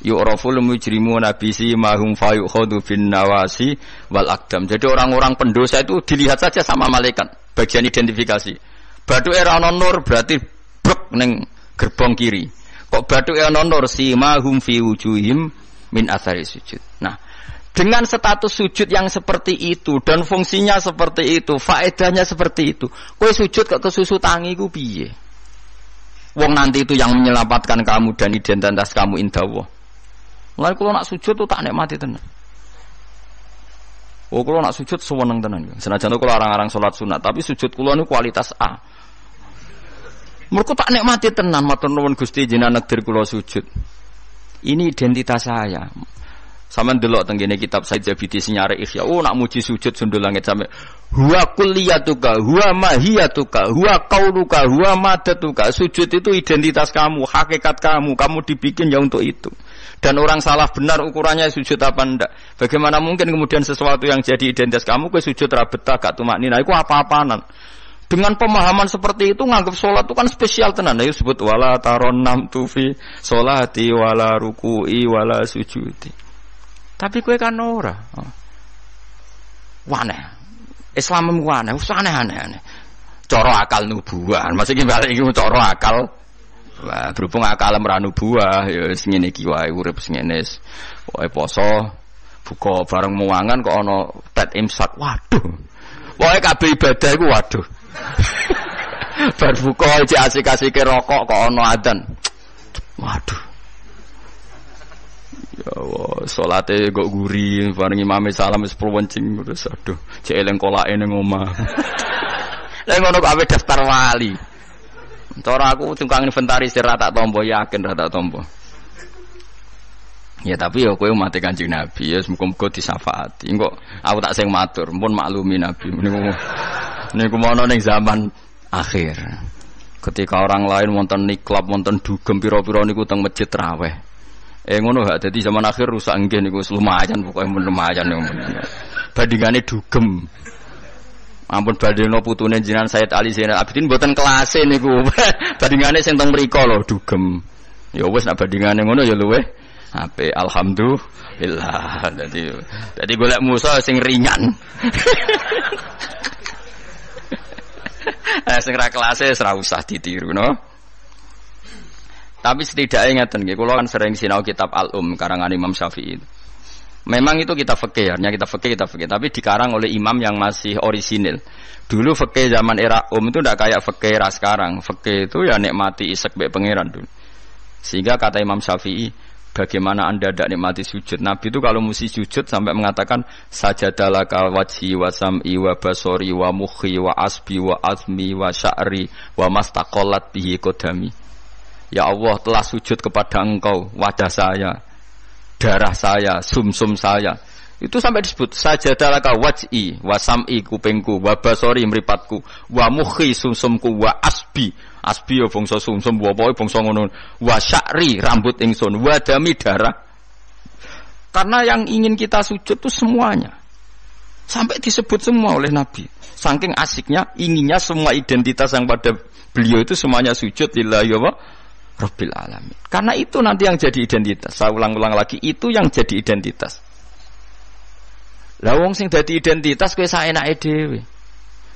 yu'raful mujrimu si mahum fayukhadu bin nawasi wal akdam. Jadi orang-orang pendosa itu dilihat saja sama malaikat bagian identifikasi. Batu era nonor berarti brek neng gerbong kiri. Kok batu era nonor si mahum fi wujuhim min asari sujud. Nah, dengan status sujud yang seperti itu dan fungsinya seperti itu, faedahnya seperti itu. Kowe sujud kok kesusu tangi ku piye? Wong nanti itu yang menyelamatkan kamu dan identitas kamu indah Mulai kalau nak sujud tu tak nikmati tenan. Oh kalau nak sujud sewenang tenan. Senajan kalau orang-orang sholat sunat, tapi sujud kalau ini kualitas A. Mereka tak nikmati tenan matur nuwun Gusti jenengan negeri kalau sujud. Ini identitas saya. Sama delok tenggine kitab saya Jabiti sinyare ikhya. Oh nak muji sujud sundul langit sampai huwa kulliyatuka, huwa mahiyatuka, huwa hua huwa madatuka. Sujud itu identitas kamu, hakikat kamu. Kamu dibikin ya untuk itu. Dan orang salah benar ukurannya sujud apa ndak. Bagaimana mungkin kemudian sesuatu yang jadi identitas kamu ke sujud rabetah gak tumak nina. Itu apa-apanan. Dengan pemahaman seperti itu nganggap sholat itu kan spesial tenan. Ayo nah, sebut wala taron nam tufi sholati wala ruku'i wala sujudi. Tapi kue kan ora. Waneh. Islam Usane aneh, aneh. Coro akal nubuan. masih balik ini coro akal Wah, berhubung akal meranu buah, ya wis ngene iki wae urip sing ngene. Pokoke poso buka bareng muangan kok ana tet imsak. Waduh. Pokoke kabeh ibadah iku waduh. Bar buka aja asik-asike rokok kok ana adzan. Waduh. Ya Allah, salate kok guri bareng imame salam wis prowencing terus aduh, cek eleng kolake ning omah. Lah ngono kok daftar wali. Cara aku tukang inventaris tak tombo yakin tak tombo. Ya tapi ya kowe mati kanjeng Nabi ya muga-muga disafaati. Engko aku tak sing matur, pun maklumi Nabi. Niku niku ana ning zaman akhir. Ketika orang lain wonten niklap, wonten dugem pira-pira niku teng masjid traweh. Eh ngono hak dadi zaman akhir rusak nggih niku lumayan pokoknya lumayan niku. Bandingane dugem. Ampun no putune jenengan Said Ali Zainal Abidin mboten kelase niku. Bandingane sing teng mriku lho dugem. Ya wis nak bandingane ngono ya luweh. Ape alhamdulillah. Dadi dadi golek Musa sing ringan. eh sing ra kelase ora usah ditiru no. Tapi setidaknya ingatan nggih kula kan sering sinau kitab Al-Um karangan Imam Syafi'i. Memang itu kita fakih, hanya kita fakir kita fakir Tapi dikarang oleh imam yang masih orisinil. Dulu fakir zaman era um itu tidak kayak fakih era sekarang. fakir itu ya nikmati isek be pangeran dulu. Sehingga kata Imam Syafi'i, bagaimana anda tidak nikmati sujud? Nabi itu kalau mesti sujud sampai mengatakan sajadalah wajhi wa sam'i wa basori wa muhi wa asbi wa azmi wa sya'ri wa mastakolat bihi kodami. Ya Allah telah sujud kepada engkau wadah saya darah saya, sumsum -sum saya. Itu sampai disebut saja dalam waj'i wa sam'i kupingku wa basori wa mukhi sumsumku wa asbi asbi ya bangsa sumsum wa apa bangsa wa rambut ingsun wa dami darah. Karena yang ingin kita sujud itu semuanya. Sampai disebut semua oleh Nabi. Saking asiknya inginnya semua identitas yang pada beliau itu semuanya sujud lillahi Rabbil Alamin. Karena itu nanti yang jadi identitas. Saya ulang-ulang lagi, itu yang jadi identitas. Lah sing jadi identitas saya enak dhewe.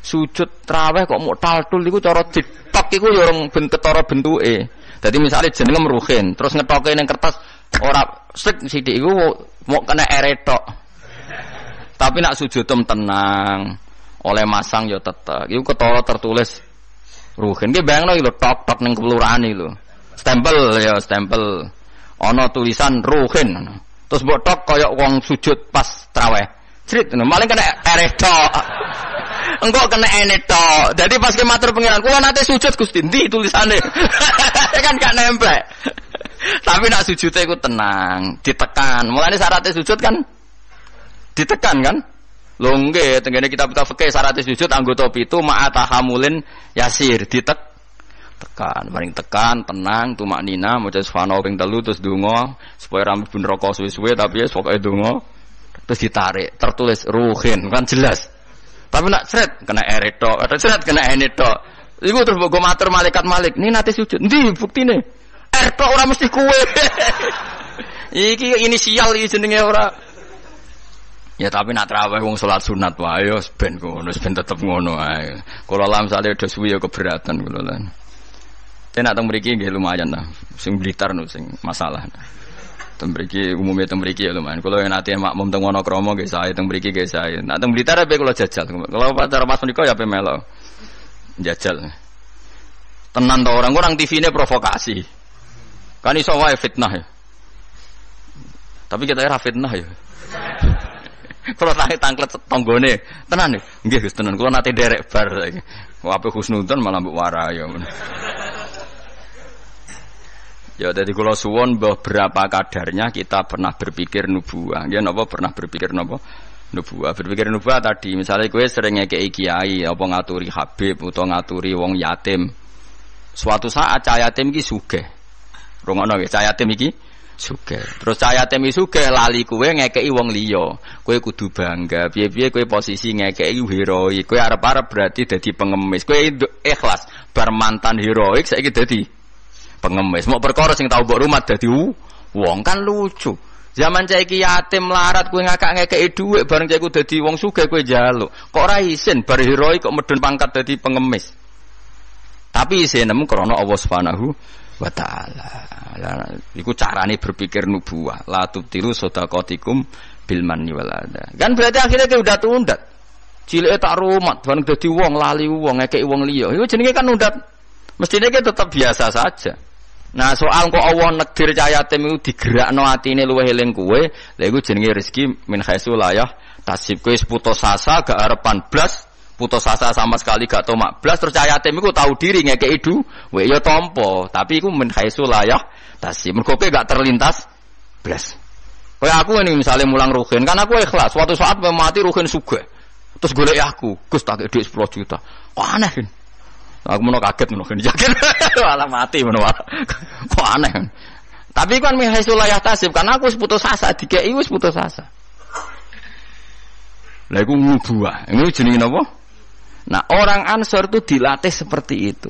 Sujud traweh kok mau taltul itu cara ditok, itu ya orang ben bentuk e. Jadi misalnya jenenge meruhin, terus ngetok ini kertas ora sik sidi itu mau kena eretok. Tapi nak sujud tem tenang, oleh masang ya tetep. Iku ketara tertulis ruhin. Ki bayangno lho tok tok ning kelurahan iki lho stempel ya stempel ono tulisan ruhin terus buat tok uang wong sujud pas traweh cerit maling kena ereto engkau kena ene jadi pas ke matur pengiran kula nanti sujud Gusti tulisan deh ya kan gak nempel tapi nak sujudnya ikut tenang ditekan ini syaratnya sujud kan ditekan kan longge nggih tengene kita buka fikih syaratnya sujud anggota itu ma'atahamulin yasir ditekan tekan paling tekan tenang tumak nina maca subhanallah ping telu terus dungo supaya rambut pun rokok suwe-suwe tapi ya pokoke dungo terus ditarik tertulis ruhin kan jelas tapi nak seret kena erito atau seret kena enito ibu terus bogo mater malaikat malik ini nanti sujud di bukti nih erito orang mesti kue iki inisial iki jenenge ora Ya tapi nak terawih wong sholat sunat wae yo ben ngono, ben tetep ngono ae. Kula lam sale do suwi yo ya keberatan kula lan. Saya nak teng mriki lumayan lah. Sing blitar nu sing masalah. Tembriki umumnya tembriki ya lumayan. Kalau yang nanti emak teng Wonokromo nggih sae saya tembriki nggih saya. Nak teng apa kalau jajal. Kalau pacar Mas meniko ya apa melo. Jajal. Tenan tau orang orang tv ini provokasi. Kan iso wae fitnah ya. Tapi kita era fitnah ya. Kalau tak tangklet tonggone, tenan ya? nih, gih, tenan, Kalau nanti derek bar Wape husnudzon malah buwara ya. Ya dari kula suwon berapa kadarnya kita pernah berpikir nubuah. Ya napa pernah berpikir napa nubuah. Berpikir nubuah tadi misalnya kue seringnya iki kiai apa ngaturi Habib atau ngaturi wong yatim. Suatu saat cah yatim ki suge, Rungokno ya cah yatim ki suge. Terus cah yatim ki suge lali kue ngekeki wong liyo. Kowe kudu bangga. biar-biar kue posisi ngekeki heroik. Kowe arep-arep berarti jadi pengemis. kue ikhlas permantan heroik saya dadi pengemis. Mau perkara sing tau mbok rumat dadi wong kan lucu. Zaman cah yatim larat kowe ngakak ngekeki dhuwit bareng cah iku dadi wong sugih kowe njaluk. Kok ora isin bar heroik kok medun pangkat dadi pengemis. Tapi isin nemu krana Allah Subhanahu wa taala. Iku carane berpikir nubuah. La tubtilu sadaqatikum bil manni wal ada. Kan berarti akhirnya kita udah tundat. Cilik tak rumat, bareng dadi wong lali wong ngekeki wong liya. Iku jenenge kan undat. Mestinya kita tetap biasa saja. Nah soal kok Allah negdir cahaya temu itu digerakno ini luwe eling kue lalu iku jenenge rezeki min khaisu layah tasib kue putus asa gak harapan blas, putus asa sama sekali gak tomak blas terus temu yatim tahu diri idu duwe ya tompo tapi iku min khaisu layah tasib. Mergo gak terlintas blas. Kaya aku ini misalnya mulang ruhin, kan aku ikhlas. Suatu saat memati ruhin suge, terus gue aku, gus tak duit 10 juta. Kok aneh ini Aku mau kaget mau ini yakin malah mati mau Kok aneh. Tapi kan mihai sulayah tasib karena aku putus asa KI ibu putus asa. Lah aku ngubuah. Ini jenis apa? Nah orang Ansor itu dilatih seperti itu.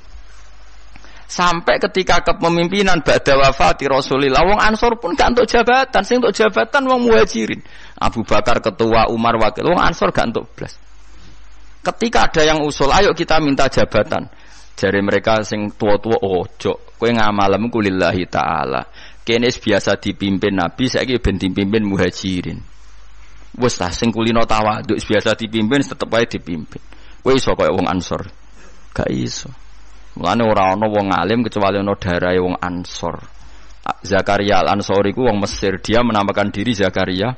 Sampai ketika kepemimpinan Ba'da wafati Rasulillah Wong Ansor pun gak untuk jabatan Sing untuk jabatan Wong Muhajirin Abu Bakar ketua Umar wakil Wong Ansor gak untuk belas Ketika ada yang usul Ayo kita minta jabatan Jari mereka sing tua-tua ojo, oh, kowe ngamalem kulillahi taala. Kene biasa dipimpin Nabi, saiki ben pimpin muhajirin. Wes seng sing kulino tawa. biasa dipimpin tetep aja dipimpin. Kowe iso kaya wong Ansor. Gak iso. Mulane ora ana wong alim kecuali ana darahe wong Ansor. Ah, Zakaria Al-Ansori ku wong Mesir, dia menamakan diri Zakaria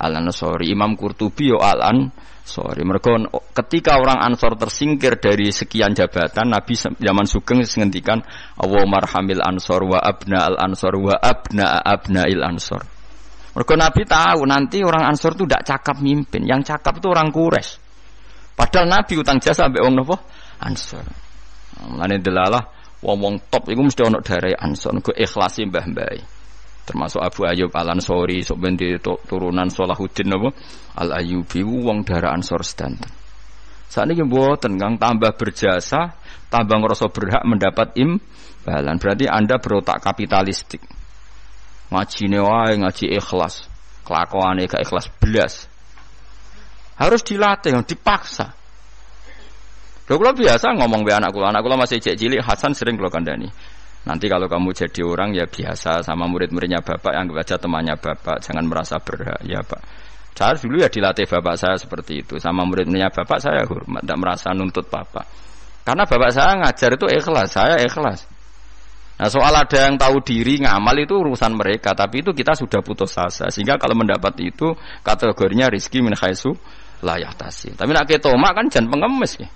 Al-Ansori. Imam Qurtubi yo Al-Ansori Sorry, mereka ketika orang Ansor tersingkir dari sekian jabatan, Nabi zaman Sugeng menghentikan Allah marhamil Ansor wa abna al Ansor wa abna abna il Ansor. Mereka Nabi tahu nanti orang Ansor itu tidak cakap mimpin, yang cakap itu orang kures Padahal Nabi utang jasa sampai Wong Nopo Ansor. Nah, mulane delalah wong-wong top itu mesti onok dari Ansor, gue ikhlasin mbah-mbah termasuk Abu Ayub Al Ansori sok ben turunan Salahuddin apa Al Ayyubi wong darah Ansor sedanten ini mboten Kang tambah berjasa tambah ngerasa berhak mendapat imbalan berarti Anda berotak kapitalistik ngaji wae ngaji ikhlas kelakuane gak ikhlas belas harus dilatih yang dipaksa Lho biasa ngomong be anak kula, anak kula masih cek cilik Hasan sering kula kandhani. Nanti kalau kamu jadi orang ya biasa sama murid-muridnya bapak yang aja temannya bapak, jangan merasa berhak ya pak. Saya dulu ya dilatih bapak saya seperti itu, sama murid-muridnya bapak saya hormat, tidak merasa nuntut bapak. Karena bapak saya ngajar itu ikhlas, saya ikhlas. Nah soal ada yang tahu diri ngamal itu urusan mereka, tapi itu kita sudah putus asa. Sehingga kalau mendapat itu kategorinya rizki min khaisu layak tasi. Tapi nak ketomak kan jangan pengemis ya.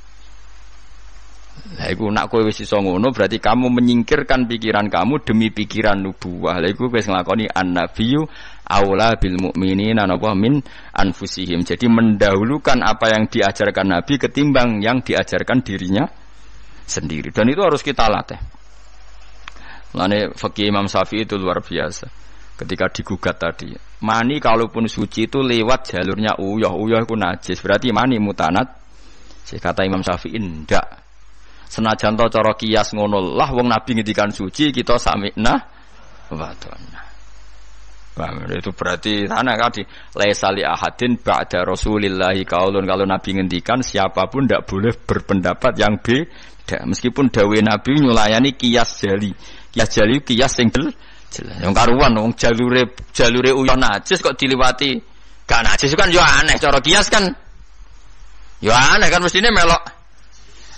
Lah iku nak kowe wis iso ngono berarti kamu menyingkirkan pikiran kamu demi pikiran Nubuah. Lah iku wis nglakoni annabiyyu aula bil mukminina napa min anfusihim. Jadi mendahulukan apa yang diajarkan Nabi ketimbang yang diajarkan dirinya sendiri. Dan itu harus kita latih. Lane fakih Imam Syafi'i itu luar biasa. Ketika digugat tadi, mani kalaupun suci itu lewat jalurnya uyah uyah itu najis. Berarti mani mutanat. Kata Imam Syafi'i ndak Senajan to cara kias ngono lah wong Nabi ngendikan suci kita sami'na wadona Paham? Itu berarti sana nah, tadi laisa li ahadin ba'da rasulillah kaulun kalau Nabi ngendikan siapapun tidak boleh berpendapat yang B, meskipun dawe Nabi nyulayani kias jali. Kias jali kias sing jelas. Yang karuan wong jalure jalure uyon najis kok diliwati. Gak najis kan yo aneh cara kias kan. Yo aneh kan mestinya melok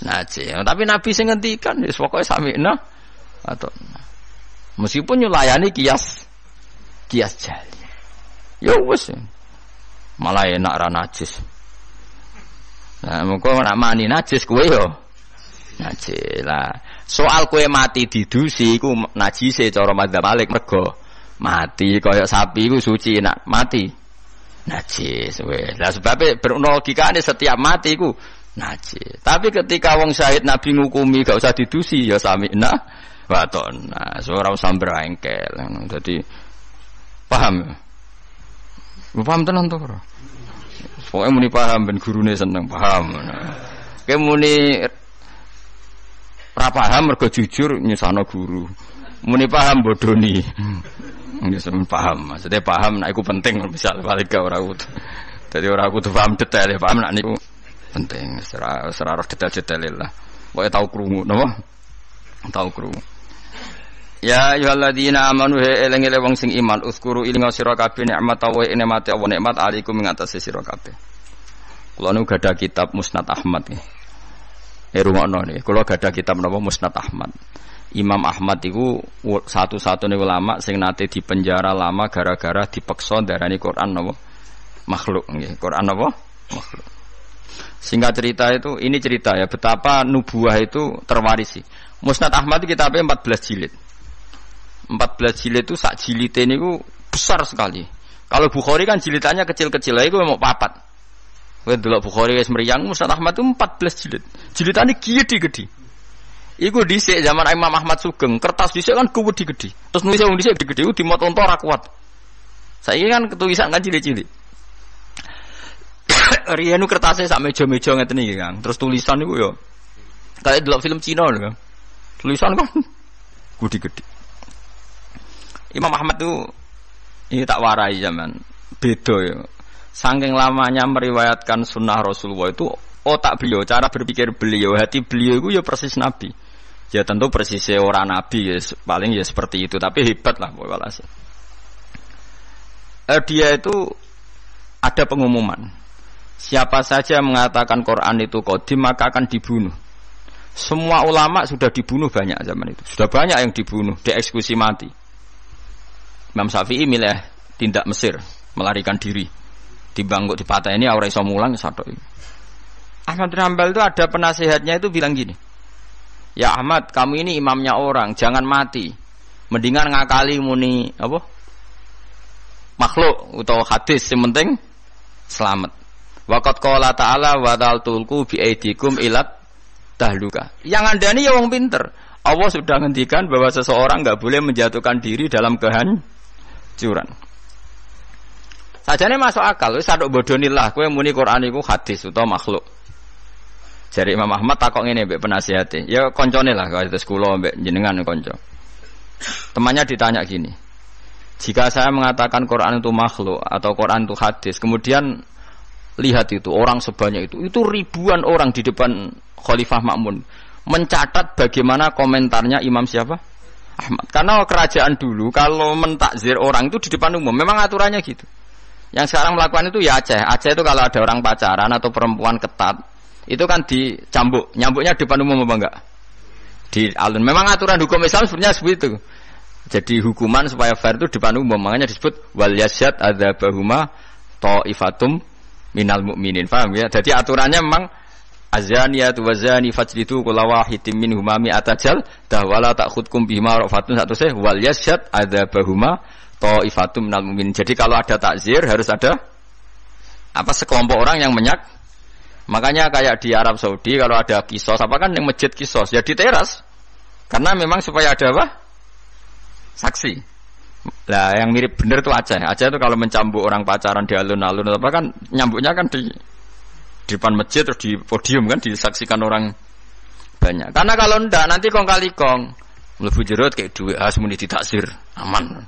Naji. Tapi Nabi sing ngendikan wis pokoke samina atau meskipun nyulayani kias kias jali. Ya wis. Malah enak ra najis. Nah, mengko nak mani najis kowe yo. Najis lah. Soal kue mati didusi iku najise cara mazhab Malik mergo mati koyok sapi ku suci nak mati. Najis wis. Lah sebabe berlogikane setiap mati ku najis. Tapi ketika wong syahid Nabi ngukumi gak usah didusi ya samina wa ta'na. Ora usah brengkel. Jadi paham. Paham tenan to, Bro? Pokoke muni paham ben gurune seneng paham. Kowe muni ra paham mergo jujur nyusahno guru. Muni paham bodoni. Nggih paham, maksudnya paham nek iku penting misal balik ke ora kudu. Dadi ora kudu paham detail, ya paham nek niku penting serah serah detail-detail lah boleh tahu kerungu nama tahu kerungu Ya ayyuhalladzina amanu he eleng ele wong sing iman uskuru ilinga sira kabeh nikmat wa nikmate apa nikmat alikum ing atase sira kabeh. Kula nu gadah kitab Musnad Ahmad nggih. Eh rungokno nih. kula gadah kitab napa Musnad Ahmad. Imam Ahmad itu satu-satunya ulama sing nate dipenjara lama gara-gara dipeksa darani Quran napa makhluk nggih. Quran napa makhluk sehingga cerita itu, ini cerita ya, betapa nubuah itu terwarisi. Musnad Ahmad itu kitabnya 14 jilid. 14 jilid itu sak jilid ini itu besar sekali. Kalau Bukhari kan jilidannya kecil-kecil, itu mau papat. Kalau dulu Bukhari guys meriang Musnad Ahmad itu 14 jilid. jilidannya gede-gede. Iku dhisik zaman Imam Ahmad Sugeng, kertas dhisik kan gede-gede. Terus nulisnya wong dhisik gede-gede dimot unta ora kuat. Saiki kan ketulisan kan cilik-cilik. Rianu kertasnya sak meja-meja ngeten nih Kang. Terus tulisan itu yo. Ya, kayak dalam film Cina loh, Tulisan kan gede-gede. Imam Ahmad itu ini tak warai zaman beda ya. sangking lamanya meriwayatkan sunnah Rasulullah itu otak beliau, cara berpikir beliau, hati beliau itu ya persis Nabi. Ya tentu persis orang Nabi ya, paling ya seperti itu. Tapi hebat lah walhasil. Eh, dia itu ada pengumuman Siapa saja mengatakan Quran itu kodim maka akan dibunuh. Semua ulama sudah dibunuh banyak zaman itu. Sudah banyak yang dibunuh, dieksekusi mati. Imam Syafi'i milih tindak Mesir, melarikan diri. bangkok di patah ini, aura ya iso mulang, ya satu ini. Ahmad bin itu ada penasehatnya itu bilang gini. Ya Ahmad, kamu ini imamnya orang, jangan mati. Mendingan ngakali muni apa? makhluk atau hadis yang penting selamat. Wakat kola ta'ala wa tulku bi'aidikum ilat tahluka. Yang Anda ini ya wong pinter. Allah sudah ngendikan bahwa seseorang nggak boleh menjatuhkan diri dalam kehancuran. Sajane masuk akal, wis sadok bodonilah kowe muni Quran iku hadis utawa makhluk. Jadi Imam Ahmad takok ngene mbek penasihati. Ya koncone lah kalau terus kula mbek jenengan konco. Temannya ditanya gini. Jika saya mengatakan Quran itu makhluk atau Quran itu hadis, kemudian Lihat itu, orang sebanyak itu. Itu ribuan orang di depan Khalifah Makmun. Mencatat bagaimana komentarnya Imam siapa? Ahmad. Karena kerajaan dulu kalau mentakzir orang itu di depan umum. Memang aturannya gitu. Yang sekarang melakukan itu ya Aceh. Aceh itu kalau ada orang pacaran atau perempuan ketat, itu kan dicambuk. Nyambuknya di depan umum apa enggak? Di alun. Memang aturan hukum Islam sebenarnya seperti itu. Jadi hukuman supaya fair itu di depan umum. Makanya disebut wal yasyad bahuma ifatum minal mukminin. Paham ya? Jadi aturannya memang azaniyat wa zani fajlidu kula wahidin humami mi'atajal dahwala hukum bima rofatun satu seh wal yasyad to taifatum minal mukminin. Jadi kalau ada takzir harus ada apa sekelompok orang yang menyak Makanya kayak di Arab Saudi kalau ada kisos, apa kan yang masjid kisos ya di teras. Karena memang supaya ada apa? Saksi. Lah yang mirip bener tuh aja. Aja itu kalau mencambuk orang pacaran di alun-alun apa kan nyambuknya kan di, di depan masjid terus di podium kan disaksikan orang banyak. Karena kalau ndak nanti kong kali kong mlebu jerut kayak duit harus muni ditaksir aman.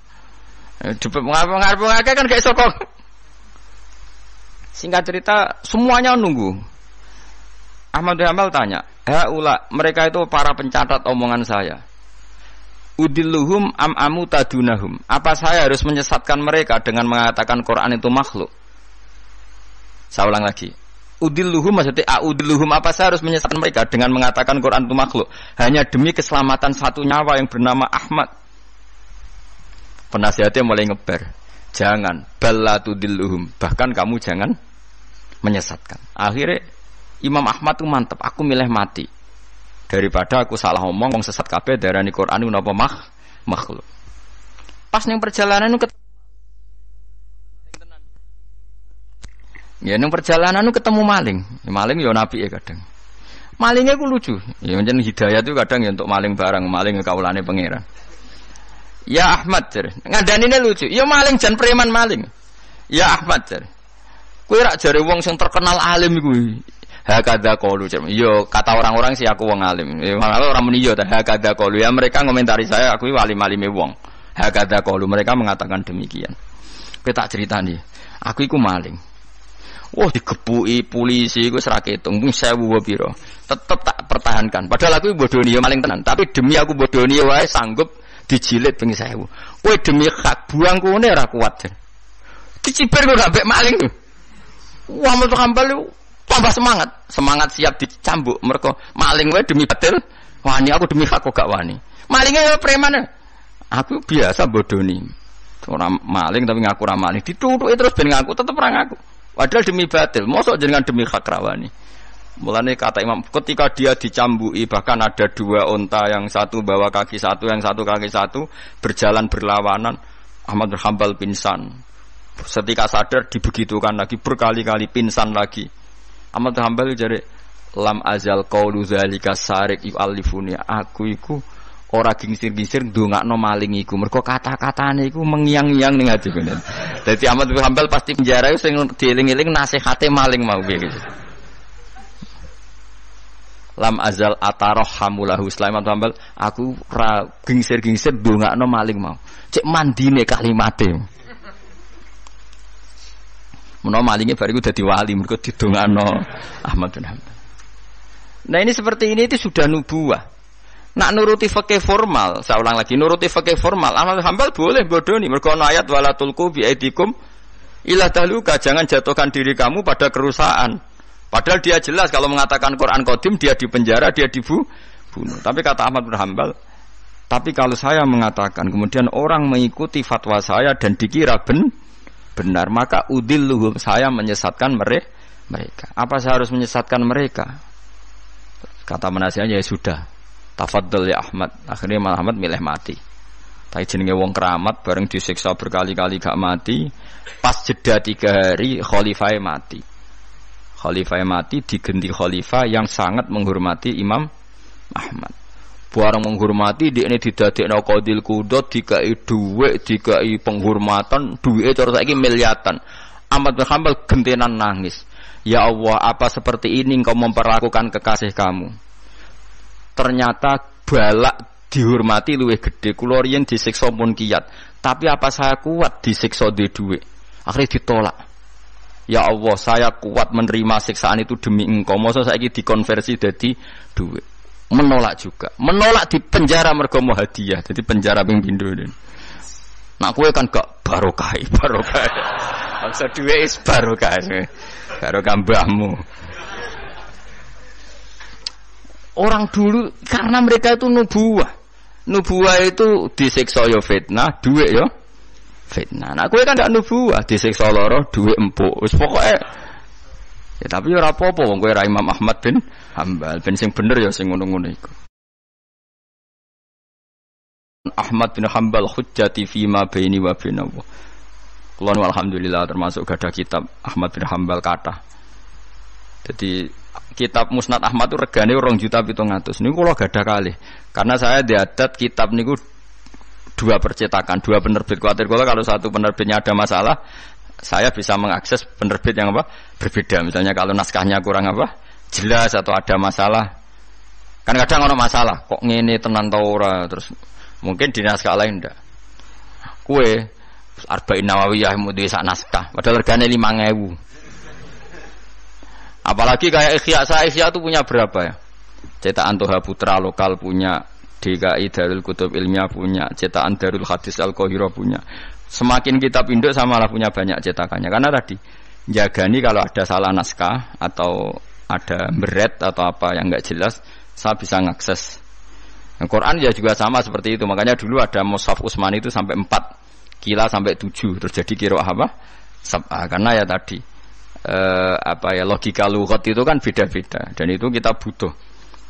Eh, pengaruh ngake kan kayak sokong. Singkat cerita semuanya nunggu. Ahmad Hamal tanya, "Haula, mereka itu para pencatat omongan saya." Udiluhum am amu tadunahum. Apa saya harus menyesatkan mereka dengan mengatakan Quran itu makhluk? Saya ulang lagi. Udiluhum, maksudnya ah, udiluhum. apa saya harus menyesatkan mereka dengan mengatakan Quran itu makhluk? Hanya demi keselamatan satu nyawa yang bernama Ahmad. Penasihatnya mulai ngeber. Jangan balatudilluhum. Bahkan kamu jangan menyesatkan. Akhirnya Imam Ahmad itu mantap. Aku milih mati daripada aku salah omong wong sesat kabeh darani Quran napa mah makhluk pas ning perjalanan niku Ya perjalanan ketemu maling. Ya, maling ya nabi ya kadang. Malingnya itu lucu. Ya macam hidayah itu kadang ya untuk maling barang, maling kaulane pangeran. Ya Ahmad ngadain ini lucu. Ya maling jangan preman maling. Ya Ahmad jar. Kue rak jari wong yang terkenal alim gue hakada qalu yo iya, kata orang-orang sih aku wong alim ya malah orang muni yo hakada qalu ya mereka ngomentari saya aku alim alime wong hakada qalu mereka mengatakan demikian kita cerita nih aku iku maling Wah dikepui polisi Gue serak ketung Saya 1000 biro. Tetap tak pertahankan. Padahal aku bodoh nih, maling tenan, tapi demi aku nih, wae sanggup dijilid pengisi saya. Kowe demi hak buangku ne ora kuat. Dicipir gue gak maling. Wah metu kambal tambah semangat semangat siap dicambuk mereka maling gue demi batil wani aku demi hak gak wani malingnya ya preman aku biasa bodoh nih orang maling tapi ngaku maling dituduh terus ben aku tetap orang aku, padahal demi batil mosok jenengan demi hak rawani Mulane kata Imam, ketika dia dicambui bahkan ada dua onta yang satu bawa kaki satu, yang satu kaki satu berjalan berlawanan. Ahmad bin pingsan. Setika sadar dibegitukan lagi berkali-kali pingsan lagi. Ahmad Hambal jadi lam azal qaulu zalika sarik alifuni aku iku ora gingsir-gingsir ndongakno maling iku mergo kata-katane iku mengiang-iang ning ati kene. Dadi Ahmad Hambal pasti penjara sing dieling-eling nasihate maling mau piye gitu. Lam azal ataroh hamulahu Sulaiman Hambal aku ra gingsir-gingsir ndongakno maling mau. Cek mandine kalimatnya Menawa malingnya bariku udah wali mereka didungano Ahmad bin Hambal. Nah ini seperti ini itu sudah nubuah. Nak nuruti fakih formal, saya ulang lagi, nuruti fakih formal. Ahmad bin Hambal boleh bodoh nih, mereka ayat walatulku bi aidikum ilah dahluka, jangan jatuhkan diri kamu pada kerusakan. Padahal dia jelas kalau mengatakan Quran Qadim dia dipenjara penjara, dia bunuh. Tapi kata Ahmad bin Hambal, tapi kalau saya mengatakan kemudian orang mengikuti fatwa saya dan dikira ben benar maka udil luhum saya menyesatkan mereka mereka apa saya harus menyesatkan mereka kata penasihatnya ya sudah tafadil ya Ahmad akhirnya Muhammad Ahmad milih mati tapi jenenge wong keramat bareng disiksa berkali-kali gak mati pas jeda tiga hari khalifah mati khalifah mati diganti khalifah yang sangat menghormati Imam Ahmad buarang menghormati di ini no kodil kudot i dua jika i penghormatan, duwe cara lagi miliatan. amat berhambal Hanbal gentenan nangis. Ya Allah, apa seperti ini engkau memperlakukan kekasih kamu? Ternyata balak dihormati luwih gede. kulorian disiksa pun kiat, tapi apa saya kuat disiksa di dua Akhirnya ditolak. Ya Allah, saya kuat menerima siksaan itu demi engkau. Masa saya dikonversi jadi duit menolak juga. Menolak di penjara mergo hadiah. Jadi penjara ping pindho Nak kue kan gak barokah, barokah. Maksud duwe is barokah. Barokah mbahmu. Orang dulu karena mereka itu nubuah. Nubuah itu disiksa yo ya fitnah, dua. Ya yo fitnah. Nah kue kan gak nubuah, disiksa loro, duit empuk. Wis pokoke Ya tapi ya ora apa-apa wong kowe ra Imam Ahmad bin Hambal, ben sing bener ya sing ngono-ngono iku. Ahmad bin Hambal hujjati fi ma baini wa bainahu. Kulon alhamdulillah termasuk gadah kitab Ahmad bin Hambal kata. Jadi kitab Musnad Ahmad itu regane orang juta 700. Niku kula gadah kali. Karena saya diadat kitab niku dua percetakan, dua penerbit. Kuatir kula kalau satu penerbitnya ada masalah, saya bisa mengakses penerbit yang apa berbeda misalnya kalau naskahnya kurang apa jelas atau ada masalah kan kadang orang masalah kok ngene tenan taura terus mungkin di naskah lain ndak kue arba'in nawawiyah mau sak naskah padahal harganya ngewu apalagi kayak ikhya saya ikhya itu punya berapa ya cetakan Toha Putra lokal punya DKI Darul Kutub Ilmiah punya, cetakan Darul Hadis Al kohiro punya. Semakin kita pinduk sama lah punya banyak cetakannya. Karena tadi jagani kalau ada salah naskah atau ada beret atau apa yang nggak jelas, saya bisa ngakses. Al nah, Quran ya juga sama seperti itu. Makanya dulu ada Musaf Usmani itu sampai 4 kila sampai 7 terjadi kira apa? Sabah. Karena ya tadi eh, apa ya logika lugat itu kan beda-beda dan itu kita butuh.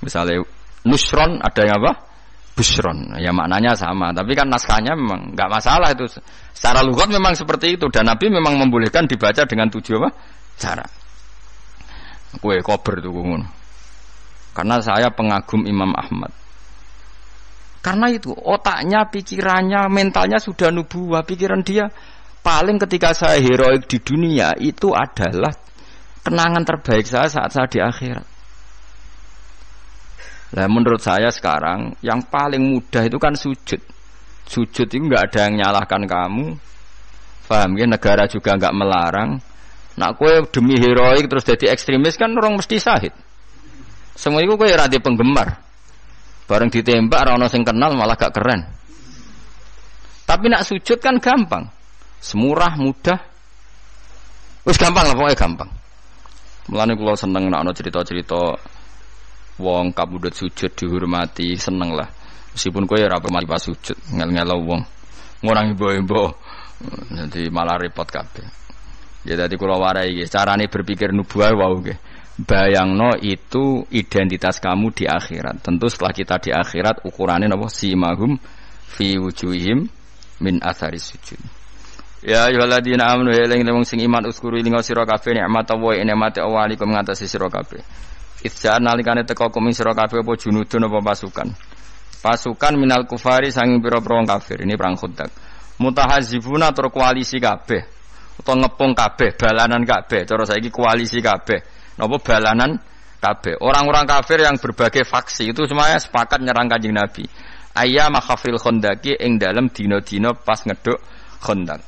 Misalnya nusron ada yang apa? bushron. Ya maknanya sama, tapi kan naskahnya memang nggak masalah itu. Secara lugat memang seperti itu dan Nabi memang membolehkan dibaca dengan tujuh apa? Cara. Kue kober tuh kumun. Karena saya pengagum Imam Ahmad. Karena itu otaknya, pikirannya, mentalnya sudah nubuah. Pikiran dia paling ketika saya heroik di dunia itu adalah kenangan terbaik saya saat saya di akhirat. Nah, menurut saya sekarang yang paling mudah itu kan sujud. Sujud itu nggak ada yang nyalahkan kamu. Paham ya? Negara juga nggak melarang. Nak kue demi heroik terus jadi ekstremis kan orang mesti sahid. Semua itu kue rati penggemar. Bareng ditembak orang sing kenal malah gak keren. Tapi nak sujud kan gampang. Semurah, mudah. Wis gampang lah pokoknya gampang. Mulane kula seneng nak cerita-cerita wong kabudut sujud dihormati seneng lah meskipun ya rapi mati pas sujud ngel-ngelo wong ngurang ibu-ibu jadi malah repot kape ya tadi kalau warai cara carane berpikir nubuah wau bayang bayangno itu identitas kamu di akhirat. Tentu setelah kita di akhirat ukurannya si mahum fi wujuhim min asari sujud. Ya ayyuhalladzina amanu ya lan sing iman uskuru kafe ni amata woi ini nikmat awali alaikum ngatasi siro kafe Idza'an nalikane teko kuming sira kafir apa junudun apa pasukan. Pasukan minal kufari sanging pira-pira kafir. Ini perang Khandaq. Mutahazibuna tur koalisi kabeh. Utawa ngepung kabeh, balanan kabeh. Cara saiki koalisi kabeh. Napa balanan kabeh. Orang-orang kafir yang berbagai faksi itu semuanya sepakat nyerang Kanjeng Nabi. Ayam makhafil Khandaqi ing dalam dino dino pas ngeduk Khandaq.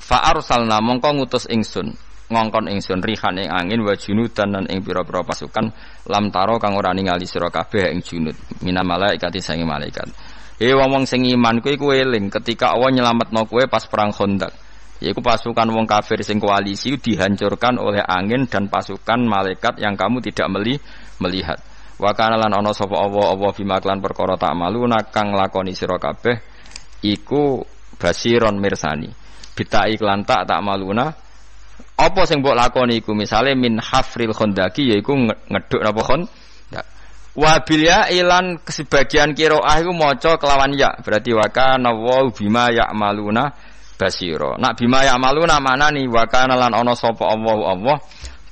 Fa arsalna mongko ngutus ingsun ngongkon ingsun rihan ing angin wa junudan lan ing pira-pira pasukan lam taro kang ora ningali sira kabeh ing junud mina malaikat sengi malaikat he wong-wong sing iman kuwi kuwi eling ketika Allah nyelametno kue pas perang Khandaq yaiku pasukan wong kafir sing koalisi dihancurkan oleh angin dan pasukan malaikat yang kamu tidak meli melihat wa kana lan ana sapa Allah Allah bima klan perkara tak malu nakang lakoni sira kabeh iku basiron mirsani bita iklan tak tak maluna apa sing mbok lakoni iku misale min hafril khondaki yaiku ngeduk napa khon? Ya. Wa bil ya ilan sebagian qiraah iku maca kelawan ya. Berarti wa kana wa bima ya'maluna basira. Nak bima ya'maluna ni wa kana lan ana sapa Allahu Allah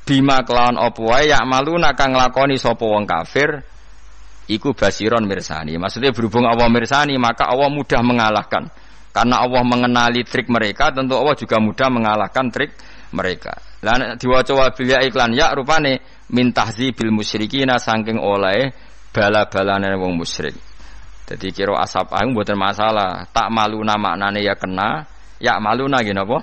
bima kelawan apa wae ya'maluna kang nglakoni sapa wong kafir iku basiron mirsani. Maksudnya berhubung Allah mirsani, maka Allah mudah mengalahkan. Karena Allah mengenali trik mereka, tentu Allah juga mudah mengalahkan trik mereka. Lan diwaca wabil ya iklan ya rupane min tahzibil musyrikin saking oleh bala-balane wong musyrik. Jadi kira asap agung ah, buatan masalah. Tak malu nama maknane ya kena, ya malu nagi apa?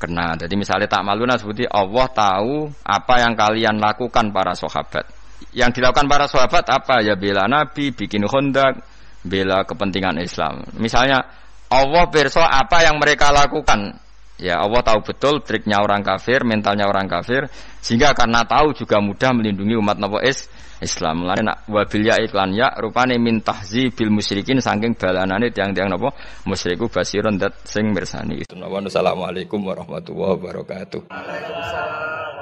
Kena. Jadi misalnya tak malu seperti Allah tahu apa yang kalian lakukan para sahabat. Yang dilakukan para sahabat apa? Ya bela Nabi, bikin kondak, bela kepentingan Islam. Misalnya Allah berso apa yang mereka lakukan Ya Allah tahu betul triknya orang kafir, mentalnya orang kafir, sehingga karena tahu juga mudah melindungi umat Nabi is Islam. Lan wabilya iklan ya rupane mintahzi bil musyrikin saking balanane tiang-tiang Nabi, musyriku basiron dat sing mirsani. Assalamualaikum warahmatullahi wabarakatuh.